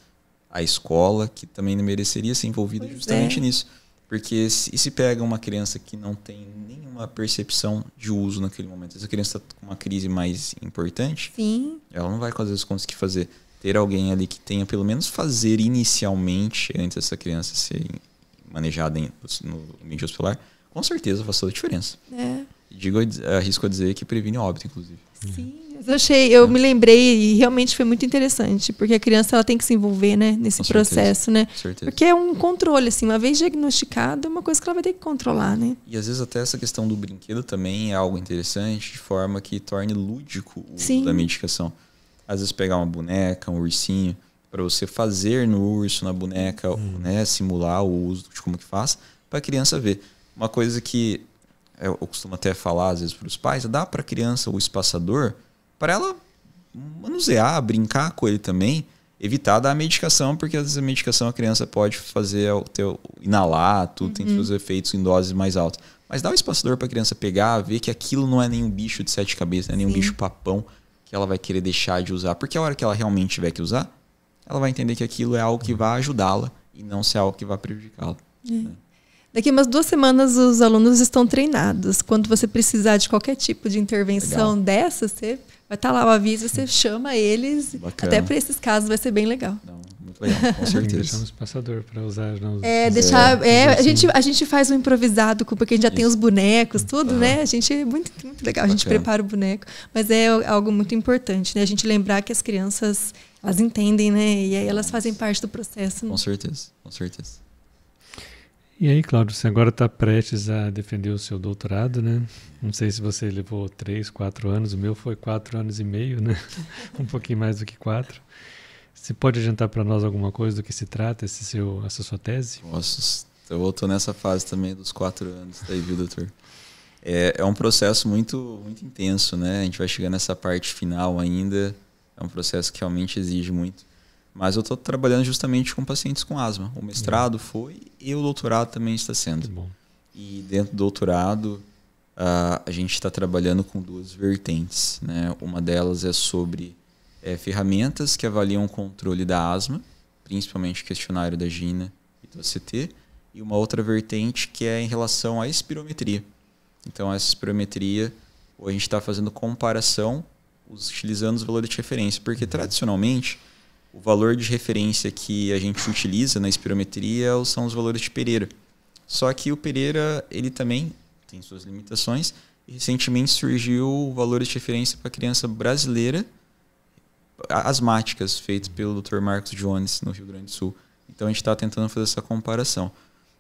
a escola, que também mereceria ser envolvida pois justamente é. nisso. Porque se, se pega uma criança que não tem nem uma percepção de uso naquele momento. Se a criança está com uma crise mais importante, Sim. ela não vai com as conseguir fazer. Ter alguém ali que tenha, pelo menos, fazer inicialmente, antes dessa criança ser manejada em, no ambiente hospitalar, com certeza faz toda a diferença. É. Digo, arrisco a dizer que previne óbito, inclusive. Sim. Eu achei, eu é. me lembrei e realmente foi muito interessante, porque a criança ela tem que se envolver, né, nesse Com processo, certeza. né? Com certeza. Porque é um controle assim, uma vez diagnosticado, é uma coisa que ela vai ter que controlar, né? E às vezes até essa questão do brinquedo também é algo interessante, de forma que torne lúdico o Sim. da medicação. Às vezes pegar uma boneca, um ursinho, para você fazer no urso, na boneca, hum. né, simular o uso de como que faz, para a criança ver. Uma coisa que eu costumo até falar às vezes para os pais, dá para a criança o espaçador para ela manusear, ah, brincar com ele também, evitar dar a medicação, porque às vezes a medicação a criança pode fazer é o teu inalar, tudo uhum. tem seus efeitos em doses mais altas. Mas dá o um espaçador para a criança pegar, ver que aquilo não é nenhum bicho de sete cabeças, não é nenhum Sim. bicho papão que ela vai querer deixar de usar, porque a hora que ela realmente tiver que usar, ela vai entender que aquilo é algo que uhum. vai ajudá-la e não ser algo que vai prejudicá-la. É. Né? Daqui umas duas semanas os alunos estão treinados. Quando você precisar de qualquer tipo de intervenção Legal. dessa, você Vai estar tá lá o aviso, você chama eles. Bacana. Até para esses casos vai ser bem legal. Não, muito com certeza. para usar. é, deixar. É, é a, gente, a gente faz um improvisado, porque a gente já Isso. tem os bonecos, tudo, ah. né? A gente. Muito, muito legal, a gente prepara o boneco. Mas é algo muito importante, né? A gente lembrar que as crianças, elas entendem, né? E aí elas fazem parte do processo. Né? Com certeza, com certeza. E aí, Claudio, você agora está prestes a defender o seu doutorado, né? Não sei se você levou três, quatro anos, o meu foi quatro anos e meio, né? um pouquinho mais do que quatro. Você pode adiantar para nós alguma coisa do que se trata esse seu, essa sua tese? Nossa, eu estou nessa fase também dos quatro anos, daí, tá viu, doutor? É, é um processo muito, muito intenso, né? A gente vai chegar nessa parte final ainda, é um processo que realmente exige muito. Mas eu estou trabalhando justamente com pacientes com asma. O mestrado foi e o doutorado também está sendo. bom. E dentro do doutorado, uh, a gente está trabalhando com duas vertentes. Né? Uma delas é sobre é, ferramentas que avaliam o controle da asma, principalmente o questionário da GINA e do ACT. E uma outra vertente que é em relação à espirometria. Então, essa espirometria, a gente está fazendo comparação utilizando os valores de referência. Porque, uhum. tradicionalmente, o valor de referência que a gente utiliza na espirometria são os valores de Pereira. Só que o Pereira, ele também tem suas limitações. Recentemente surgiu o valor de referência para criança brasileira asmáticas, feitos pelo Dr. Marcos Jones, no Rio Grande do Sul. Então a gente está tentando fazer essa comparação.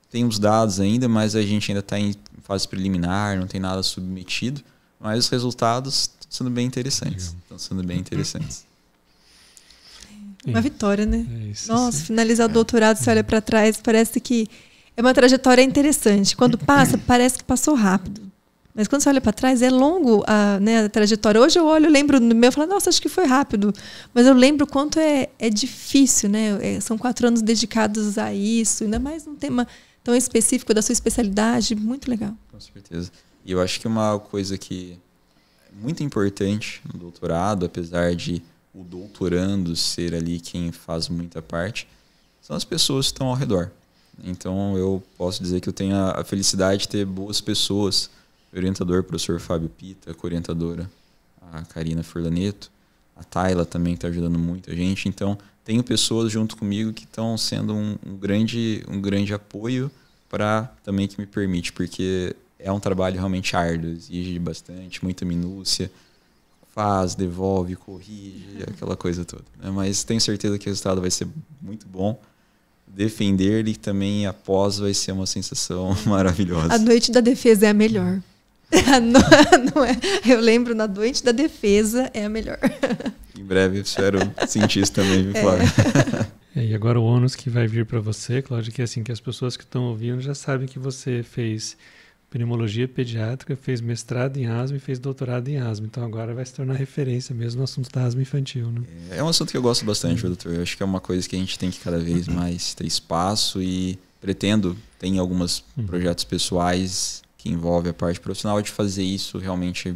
Tem os dados ainda, mas a gente ainda está em fase preliminar, não tem nada submetido. Mas os resultados estão sendo bem interessantes. Estão sendo bem interessantes. Uma vitória, né? É isso, Nossa, sim. finalizar o doutorado, é. você olha para trás, parece que é uma trajetória interessante. Quando passa, parece que passou rápido. Mas quando você olha para trás, é longo a, né, a, Hoje eu olho, lembro no meu, eu falo, nossa, acho que foi rápido. Mas eu lembro quanto é, é difícil, né? É, são quatro anos dedicados a isso, ainda mais num tema tão específico da sua especialidade. Muito legal. Com certeza. E eu acho que uma coisa que é muito importante no doutorado, apesar de o doutorando ser ali quem faz muita parte, são as pessoas que estão ao redor. Então eu posso dizer que eu tenho a felicidade de ter boas pessoas, orientador professor Fábio Pita, orientadora a Karina Furlaneto, a Tayla também está ajudando muita gente. Então tenho pessoas junto comigo que estão sendo um, um, grande um grande apoio para também que me permite, porque é um trabalho realmente árduo, exige bastante, muita minúcia faz, devolve, corrige, aquela coisa toda. Né? Mas tenho certeza que o resultado vai ser muito bom. Defender ele também após vai ser uma sensação maravilhosa. A noite da defesa é a melhor. É, não é, eu lembro, na noite da defesa é a melhor. Em breve, espero sentir isso também, viu, é. é, e agora o ônus que vai vir para você, Cláudio, que é assim que as pessoas que estão ouvindo já sabem que você fez pneumologia pediátrica, fez mestrado em asma e fez doutorado em asma. Então agora vai se tornar referência mesmo no assunto da asma infantil. Né? É, é um assunto que eu gosto bastante, doutor. Eu acho que é uma coisa que a gente tem que cada vez uhum. mais ter espaço e pretendo, tem alguns uhum. projetos pessoais que envolvem a parte profissional, de fazer isso realmente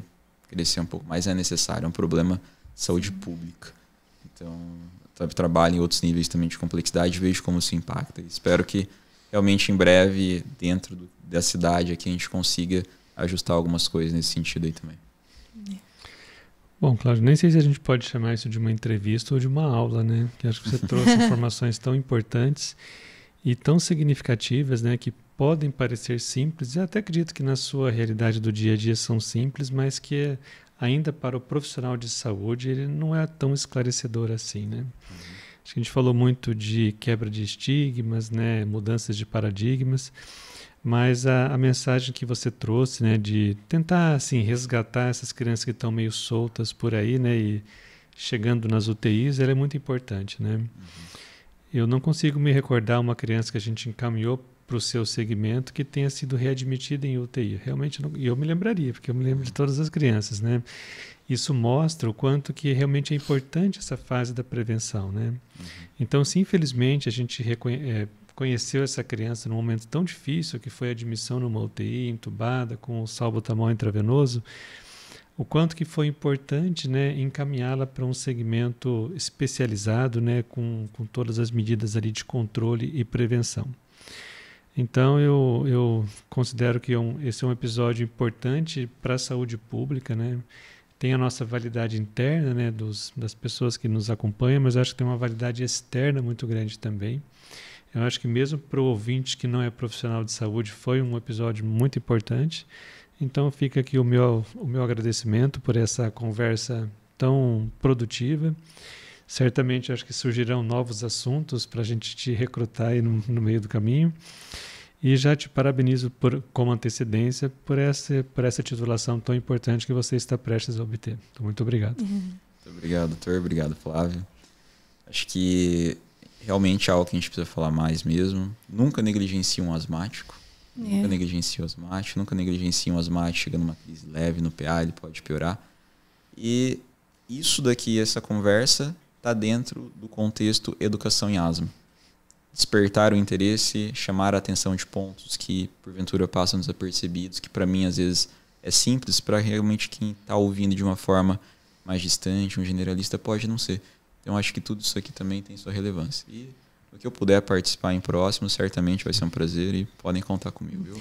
crescer um pouco mais é necessário. É um problema de saúde pública. Então, trabalho em outros níveis também de complexidade vejo como se impacta. Espero que realmente em breve, dentro do da cidade aqui a gente consiga ajustar algumas coisas nesse sentido aí também. Bom, Cláudio, nem sei se a gente pode chamar isso de uma entrevista ou de uma aula, né? Que acho que você trouxe informações tão importantes e tão significativas, né? Que podem parecer simples e até acredito que na sua realidade do dia a dia são simples, mas que é, ainda para o profissional de saúde ele não é tão esclarecedor assim, né? Uhum. Acho que a gente falou muito de quebra de estigmas, né? Mudanças de paradigmas mas a, a, mensagem que você trouxe, né, de tentar assim resgatar essas crianças que estão meio soltas por aí, né, e chegando nas UTIs, ela é muito importante, né? Uhum. Eu não consigo me recordar uma criança que a gente encaminhou para o seu segmento que tenha sido readmitida em UTI. Realmente, não, eu me lembraria, porque eu me lembro de todas as crianças, né? Isso mostra o quanto que realmente é importante essa fase da prevenção, né? Uhum. Então, se infelizmente a gente reconhece é, conheceu essa criança num momento tão difícil que foi a admissão numa UTI, entubada, com o salbutamol intravenoso, o quanto que foi importante né, encaminhá-la para um segmento especializado, né, com, com todas as medidas ali de controle e prevenção. Então eu, eu considero que é um, esse é um episódio importante para a saúde pública, né? Tem a nossa validade interna, né, dos, das pessoas que nos acompanham, mas acho que tem uma validade externa muito grande também. Eu acho que mesmo para o ouvinte que não é profissional de saúde foi um episódio muito importante. Então fica aqui o meu, o meu agradecimento por essa conversa tão produtiva. Certamente acho que surgirão novos assuntos para a gente te recrutar aí no, no, meio do caminho. E já te parabenizo por, com antecedência por essa, por essa titulação tão importante que você está prestes a obter. Então, muito obrigado. Uhum. Muito obrigado, doutor. Obrigado, Flávio. Acho que realmente é algo que a gente precisa falar mais mesmo. Nunca negligencie um asmático. É. Nunca negligencie um asmático. Nunca negligencie um asmático. Chega numa crise leve no PA, ele pode piorar. E isso daqui, essa conversa, está dentro do contexto educação em asma. Despertar o interesse, chamar a atenção de pontos que porventura passam desapercebidos, que para mim às vezes é simples, para realmente quem está ouvindo de uma forma mais distante, um generalista, pode não ser. Então acho que tudo isso aqui também tem sua relevância. E o que eu puder participar em próximo, certamente vai ser um prazer e podem contar comigo. Viu?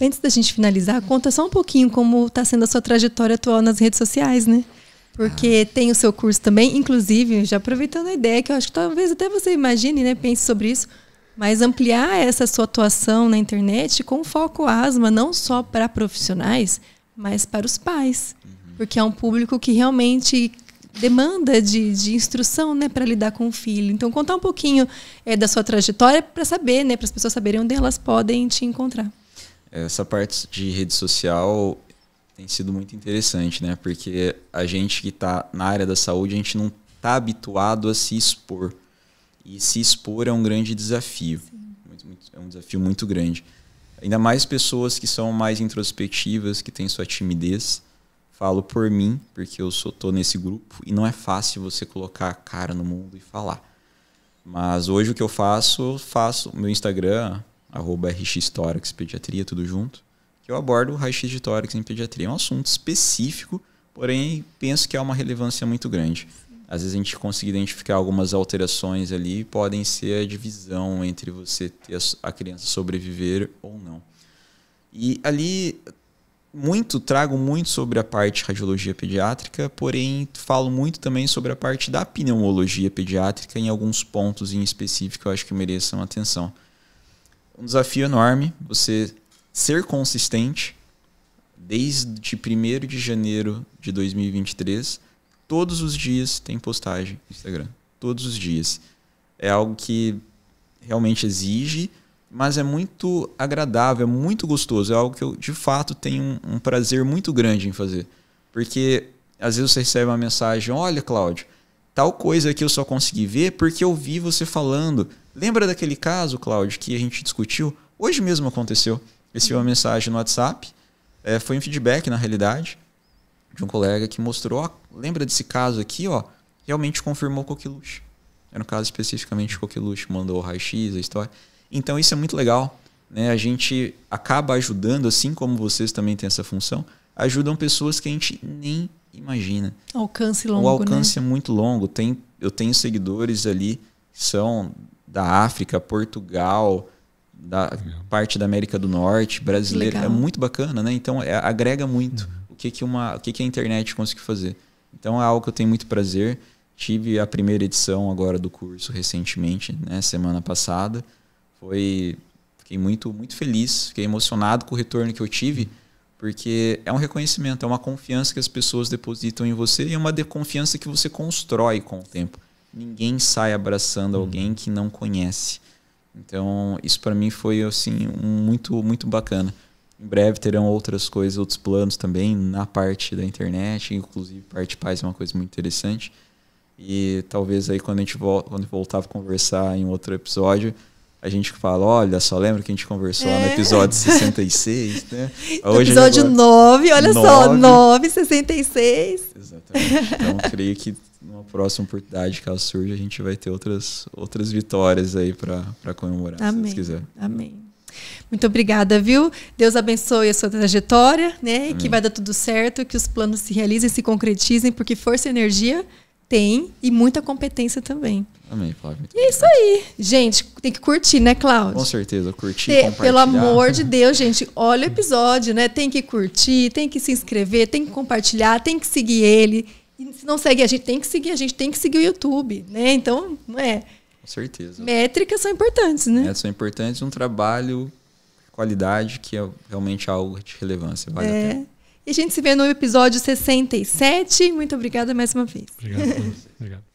Antes da gente finalizar, conta só um pouquinho como está sendo a sua trajetória atual nas redes sociais, né? Porque ah. tem o seu curso também, inclusive, já aproveitando a ideia, que eu acho que talvez até você imagine, né? Pense sobre isso. Mas ampliar essa sua atuação na internet com foco asma, não só para profissionais, mas para os pais. Uhum. Porque é um público que realmente demanda de, de instrução né, para lidar com o filho. Então, contar um pouquinho é, da sua trajetória para saber, né, para as pessoas saberem onde elas podem te encontrar. Essa parte de rede social tem sido muito interessante, né? Porque a gente que está na área da saúde, a gente não está habituado a se expor. E se expor é um grande desafio. Muito, muito, é um desafio muito grande. Ainda mais pessoas que são mais introspectivas, que têm sua timidez. Falo por mim, porque eu sou tô nesse grupo e não é fácil você colocar a cara no mundo e falar. Mas hoje o que eu faço, eu faço meu Instagram, arroba pediatria, tudo junto, que eu abordo o raio-x de tórax em pediatria. É um assunto específico, porém penso que é uma relevância muito grande. Sim. Às vezes a gente consegue identificar algumas alterações ali, podem ser a divisão entre você ter a criança sobreviver ou não. E ali muito, trago muito sobre a parte radiologia pediátrica, porém falo muito também sobre a parte da pneumologia pediátrica em alguns pontos em específico eu acho que mereçam atenção. Um desafio enorme, você ser consistente desde 1 de janeiro de 2023, todos os dias tem postagem no Instagram, todos os dias. É algo que realmente exige mas é muito agradável, é muito gostoso. É algo que eu, de fato, tenho um, um prazer muito grande em fazer. Porque às vezes você recebe uma mensagem: olha, Cláudio, tal coisa que eu só consegui ver porque eu vi você falando. Lembra daquele caso, Cláudio, que a gente discutiu? Hoje mesmo aconteceu. Recebi uma mensagem no WhatsApp, é, foi um feedback, na realidade, de um colega que mostrou: ó, lembra desse caso aqui, ó? Realmente confirmou coqueluche. Era um caso especificamente de coqueluche, mandou o raio-x, a história. Então isso é muito legal. Né? A gente acaba ajudando, assim como vocês também têm essa função, ajudam pessoas que a gente nem imagina. Alcance longo. O né? alcance né? é muito longo. Tem, eu tenho seguidores ali que são da África, Portugal, da parte da América do Norte, brasileiro é Legal. É muito bacana, né? Então é, agrega muito uhum. o, que, que, uma, o que, que a internet conseguiu fazer. Então é algo que eu tenho muito prazer. Tive a primeira edição agora do curso recentemente, né? Semana passada. Foi, fiquei muito, muito feliz, fiquei emocionado com o retorno que eu tive, porque é um reconhecimento, é uma confiança que as pessoas depositam em você e é uma confiança que você constrói com o tempo. Ninguém sai abraçando hum. alguém que não conhece. Então, isso para mim foi assim muito muito bacana. Em breve terão outras coisas, outros planos também na parte da internet, inclusive parte paz é uma coisa muito interessante. E talvez aí quando a gente vol quando voltar a conversar em outro episódio, a gente fala, olha, só lembra que a gente conversou é. lá no episódio 66, né? Hoje episódio agora... 9, olha 9. só, 9, 66. Exatamente. Então, creio que numa próxima oportunidade, que ela surge, a gente vai ter outras, outras vitórias aí para comemorar, Amém. se Deus quiser. Amém. Muito obrigada, viu? Deus abençoe a sua trajetória, né? E Que vai dar tudo certo, que os planos se realizem, se concretizem, porque força e energia tem e muita competência também. Amém, Flávio. E é isso aí. Gente, tem que curtir, né, Cláudio? Com certeza, curtir, Pelo amor de Deus, gente, olha o episódio, né? Tem que curtir, tem que se inscrever, tem que compartilhar, tem que seguir ele. E se não segue a gente, tem que seguir a gente, tem que seguir o YouTube, né? Então, não é... Com certeza. Métricas são importantes, né? É, são importantes. Um trabalho, qualidade, que é realmente algo de relevância. Vale é. a pena. E a gente se vê no episódio 67. Muito obrigada mais uma vez. Obrigado. A Obrigado.